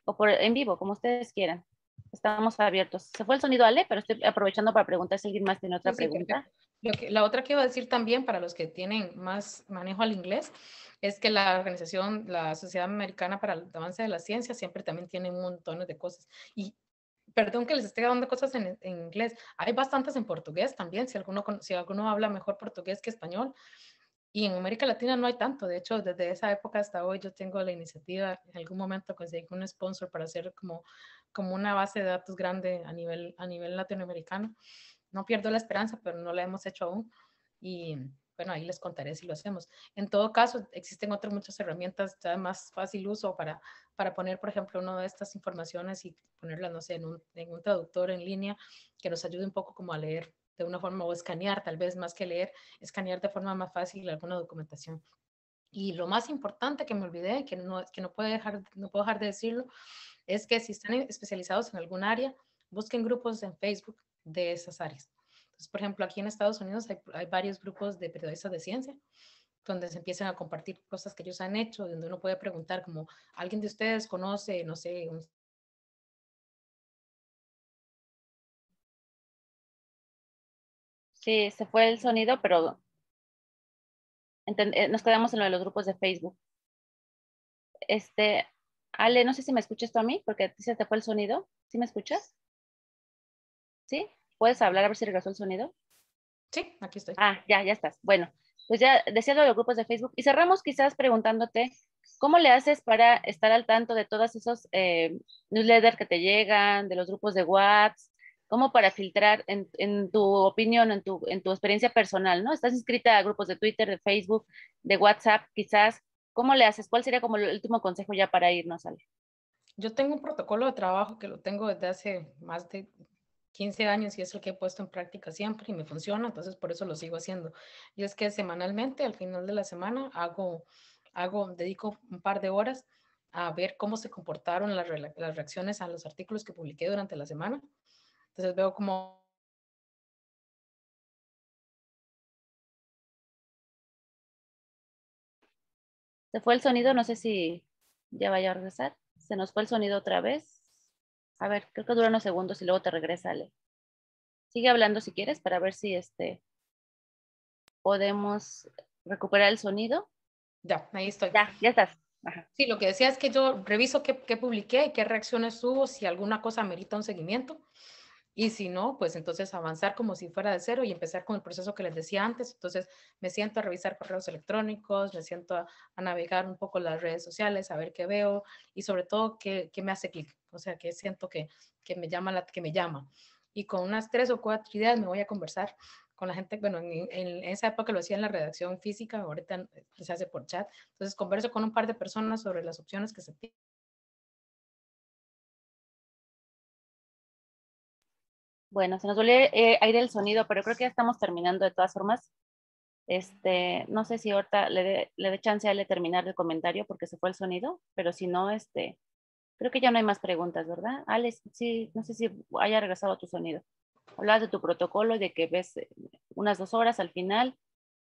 o por en vivo, como ustedes quieran. Estamos abiertos. Se fue el sonido Ale, pero estoy aprovechando para preguntar si alguien más tiene otra pregunta la otra que iba a decir también para los que tienen más manejo al inglés es que la organización, la Sociedad Americana para el Avance de la Ciencia siempre también tiene un montón de cosas. Y perdón que les esté dando cosas en, inglés, hay bastantes en portugués también, si alguno, si alguno habla mejor portugués que español. Y en América Latina no hay tanto. De hecho, desde esa época hasta hoy yo tengo la iniciativa, en algún momento conseguí un sponsor para hacer como, como una base de datos grande a nivel, a nivel latinoamericano no pierdo la esperanza, pero no la hemos hecho aún. Y bueno, ahí les contaré si lo hacemos. En todo caso, existen otras muchas herramientas ya más fácil uso para, para poner, por ejemplo, una de estas informaciones y ponerla, no sé, en un, traductor en línea que nos ayude un poco como a leer de una forma o escanear, tal vez más que leer, escanear de forma más fácil alguna documentación. Y lo más importante que me olvidé, que no, que no, puedo, dejar, no puedo dejar de decirlo, es que si están especializados en algún área, busquen grupos en Facebook de esas áreas. Entonces, por ejemplo, aquí en Estados Unidos hay, varios grupos de periodistas de ciencia donde se empiezan a compartir cosas que ellos han hecho, donde uno puede preguntar como, ¿alguien de ustedes conoce, no sé, Sí, se fue el sonido, pero eh, nos quedamos en lo de los grupos de Facebook. Este, Ale, no sé si me escuchas tú a mí, porque se te fue el sonido. ¿Sí me escuchas? ¿Sí? ¿Puedes hablar a ver si regresó el sonido? Sí, aquí estoy. Ah, ya, ya estás. Bueno, pues ya decía de los grupos de Facebook y cerramos quizás preguntándote cómo le haces para estar al tanto de todos esos eh, newsletters que te llegan, de los grupos de WhatsApp, cómo para filtrar en, tu opinión, en tu, en tu experiencia personal, ¿no? Estás inscrita a grupos de Twitter, de Facebook, de WhatsApp, quizás. ¿Cómo le haces? ¿Cuál sería como el último consejo ya para irnos, Ale? Yo tengo un protocolo de trabajo que lo tengo desde hace más de 15 años y es lo que he puesto en práctica siempre y me funciona, entonces por eso lo sigo haciendo. Y es que semanalmente, al final de la semana, hago, hago dedico un par de horas a ver cómo se comportaron las, las reacciones a los artículos que publiqué durante la semana. Entonces veo cómo Se fue el sonido, no sé si ya vaya a regresar. Se nos fue el sonido otra vez. A ver, creo que dura unos segundos y luego te regresa, Ale. Sigue hablando si quieres para ver si este podemos recuperar el sonido. Ya, ahí estoy. Ya, ya estás. Ajá. Sí, lo que decía es que yo reviso qué, qué publiqué, qué reacciones hubo, si alguna cosa merita un seguimiento. Y si no, pues entonces avanzar como si fuera de cero y empezar con el proceso que les decía antes. Entonces me siento a revisar correos electrónicos, me siento a, a navegar un poco las redes sociales, a ver qué veo y sobre todo qué, qué me hace clic o sea, que siento que, que me llama, la, que me llama. Y con unas tres o cuatro ideas me voy a conversar con la gente, bueno, en, esa época lo hacía en la redacción física, ahorita se hace por chat, entonces converso con un par de personas sobre las opciones que se tienen. Bueno, se nos duele eh, aire el sonido, pero creo que ya estamos terminando de todas formas. Este, no sé si ahorita le dé le chance a él de terminar el comentario porque se fue el sonido, pero si no, este, Creo que ya no hay más preguntas, ¿verdad? Alex, sí, no sé si haya regresado tu sonido. Hablabas de tu protocolo, de que ves eh, unas dos horas al final,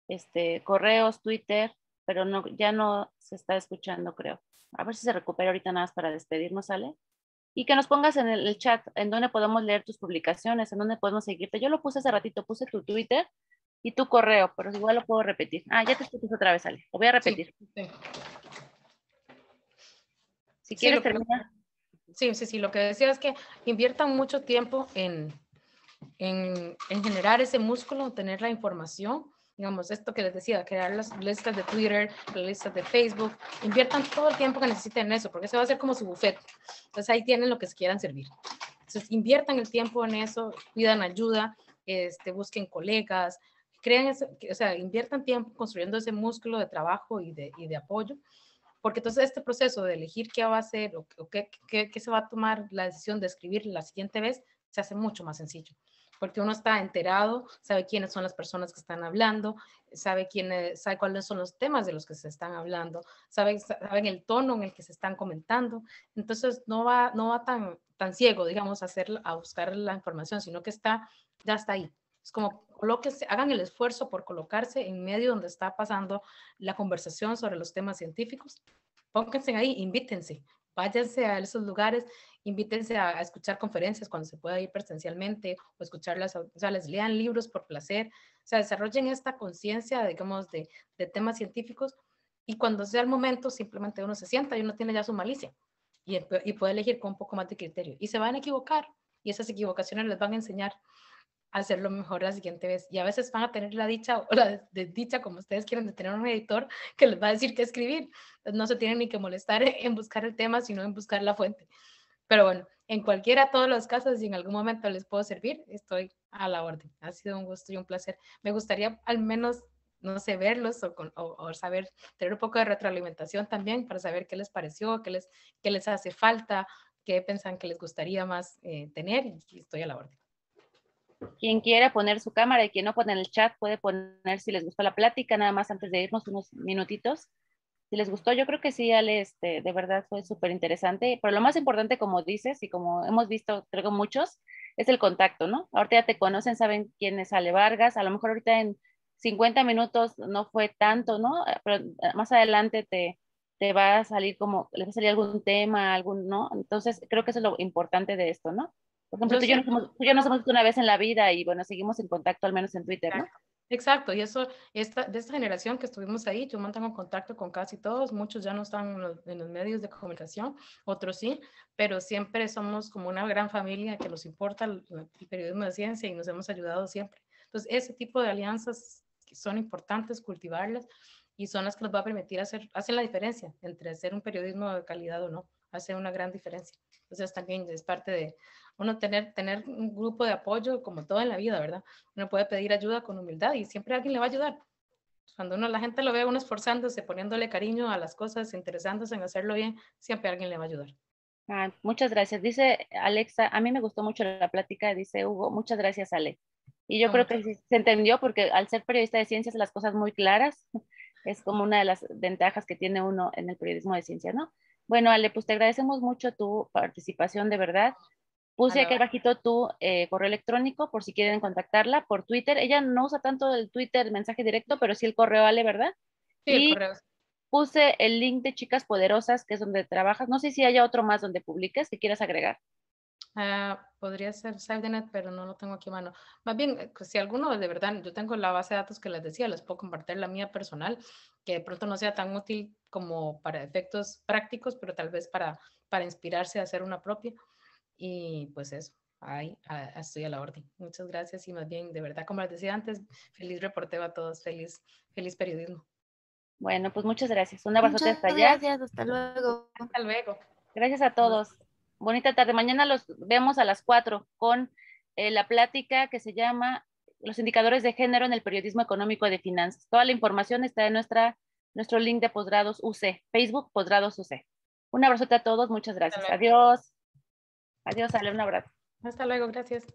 este, correos, Twitter, pero no, ya no se está escuchando, creo. A ver si se recupera ahorita nada más para despedirnos, Ale. Y que nos pongas en el chat en dónde podemos leer tus publicaciones, en dónde podemos seguirte. Yo lo puse hace ratito, puse tu Twitter y tu correo, pero igual lo puedo repetir. Ah, ya te escuchas otra vez, Ale. Lo voy a repetir. sí. Si sí, terminar. Sí, sí, sí, lo que decía es que inviertan mucho tiempo en, en, generar ese músculo, tener la información, digamos, esto que les decía, crear las listas de Twitter, las listas de Facebook, inviertan todo el tiempo que necesiten en eso, porque eso va a ser como su buffet. Entonces ahí tienen lo que se quieran servir. Entonces inviertan el tiempo en eso, pidan ayuda, este, busquen colegas, crean, eso, o sea, inviertan tiempo construyendo ese músculo de trabajo y de, y de apoyo porque entonces este proceso de elegir qué va a hacer o, qué, se va a tomar la decisión de escribir la siguiente vez se hace mucho más sencillo porque uno está enterado, sabe quiénes son las personas que están hablando, sabe, sabe cuáles son los temas de los que se están hablando, sabe el tono en el que se están comentando. Entonces no va, no va tan, tan ciego, digamos, a, hacer, a buscar la información, sino que está, ya está ahí, es como, colóquense, hagan el esfuerzo por colocarse en medio donde está pasando la conversación sobre los temas científicos. Pónganse ahí, invítense, váyanse a esos lugares, invítense a, escuchar conferencias cuando se pueda ir presencialmente o escucharlas, o sea, les lean libros por placer, o sea, desarrollen esta conciencia, digamos, de, de temas científicos y cuando sea el momento simplemente uno se sienta y uno tiene ya su malicia y, y puede elegir con un poco más de criterio y se van a equivocar y esas equivocaciones les van a enseñar hacerlo mejor la siguiente vez. Y a veces van a tener la dicha o la desdicha, como ustedes quieren, de tener un editor que les va a decir qué escribir. No se tienen ni que molestar en buscar el tema, sino en buscar la fuente. Pero bueno, en cualquiera todos los casos, y en algún momento les puedo servir, estoy a la orden. Ha sido un gusto y un placer. Me gustaría al menos, no sé, verlos o, saber, tener un poco de retroalimentación también para saber qué les pareció, qué les, qué les hace falta, qué piensan que les gustaría más eh, tener y estoy a la orden. Quien quiera poner su cámara y quien no pone en el chat puede poner si les gustó la plática, nada más antes de irnos unos minutitos. Si les gustó, yo creo que sí, Ale, este, de verdad fue súper interesante. Pero lo más importante, como dices y como hemos visto, creo muchos, es el contacto, ¿no? Ahorita ya te conocen, saben quién es Ale Vargas. A lo mejor ahorita en 50 minutos no fue tanto, ¿no? Pero eh, más adelante te, te va a salir como, les va a salir algún tema, algún, ¿no? Entonces, creo que eso es lo importante de esto, ¿no? Por ejemplo, tú y, yo nos, tú hemos visto una vez en la vida y bueno, seguimos en contacto al menos en Twitter, ¿no? Exacto, y eso, esta, de esta generación que estuvimos ahí, yo mantengo contacto con casi todos, muchos ya no están en los, medios de comunicación, otros sí, pero siempre somos como una gran familia que nos importa el, periodismo de ciencia y nos hemos ayudado siempre. Entonces, ese tipo de alianzas son importantes cultivarlas y son las que nos va a permitir hacer, hacen la diferencia entre hacer un periodismo de calidad o no hace una gran diferencia. Entonces también es parte de uno tener, tener un grupo de apoyo, como todo en la vida, ¿verdad? Uno puede pedir ayuda con humildad y siempre alguien le va a ayudar. Cuando uno, la gente lo ve uno esforzándose, poniéndole cariño a las cosas, interesándose en hacerlo bien, siempre alguien le va a ayudar. Ah, muchas gracias. Dice Alexa, a mí me gustó mucho la plática, dice Hugo. Muchas gracias, Ale. Y yo creo que se entendió porque al ser periodista de ciencias las cosas muy claras es como una de las ventajas que tiene uno en el periodismo de ciencia ¿no? Bueno, Ale, pues te agradecemos mucho tu participación, de verdad. Puse aquí abajito tu eh, correo electrónico por si quieren contactarla por Twitter. Ella no usa tanto el Twitter, el mensaje directo, pero sí el correo, Ale, ¿verdad? Sí, el correo. Puse el link de Chicas Poderosas, que es donde trabajas. No sé si haya otro más donde publiques que quieras agregar podría ser Sidenet, pero no lo tengo aquí a mano. Más bien, eh, pues, si alguno de verdad, yo tengo la base de datos que les decía, les puedo compartir la mía personal, que de pronto no sea tan útil como para efectos prácticos, pero tal vez para, para inspirarse a hacer una propia. Y pues eso, ahí estoy a la orden. Muchas gracias y más bien, de verdad, como les decía antes, feliz reporteo a todos, feliz, feliz periodismo. Bueno, pues muchas gracias. Un abrazo hasta allá. Gracias, hasta luego. Hasta luego. Gracias a todos. Bonita tarde. Mañana los vemos a las 4 con eh, la plática que se llama Los indicadores de género en el periodismo económico de finanzas. Toda la información está en nuestra, nuestro link de posgrados UC, Facebook posgrados UC. Un abrazote a todos, muchas gracias. Adiós. Adiós, Ale, un abrazo. Hasta luego, gracias.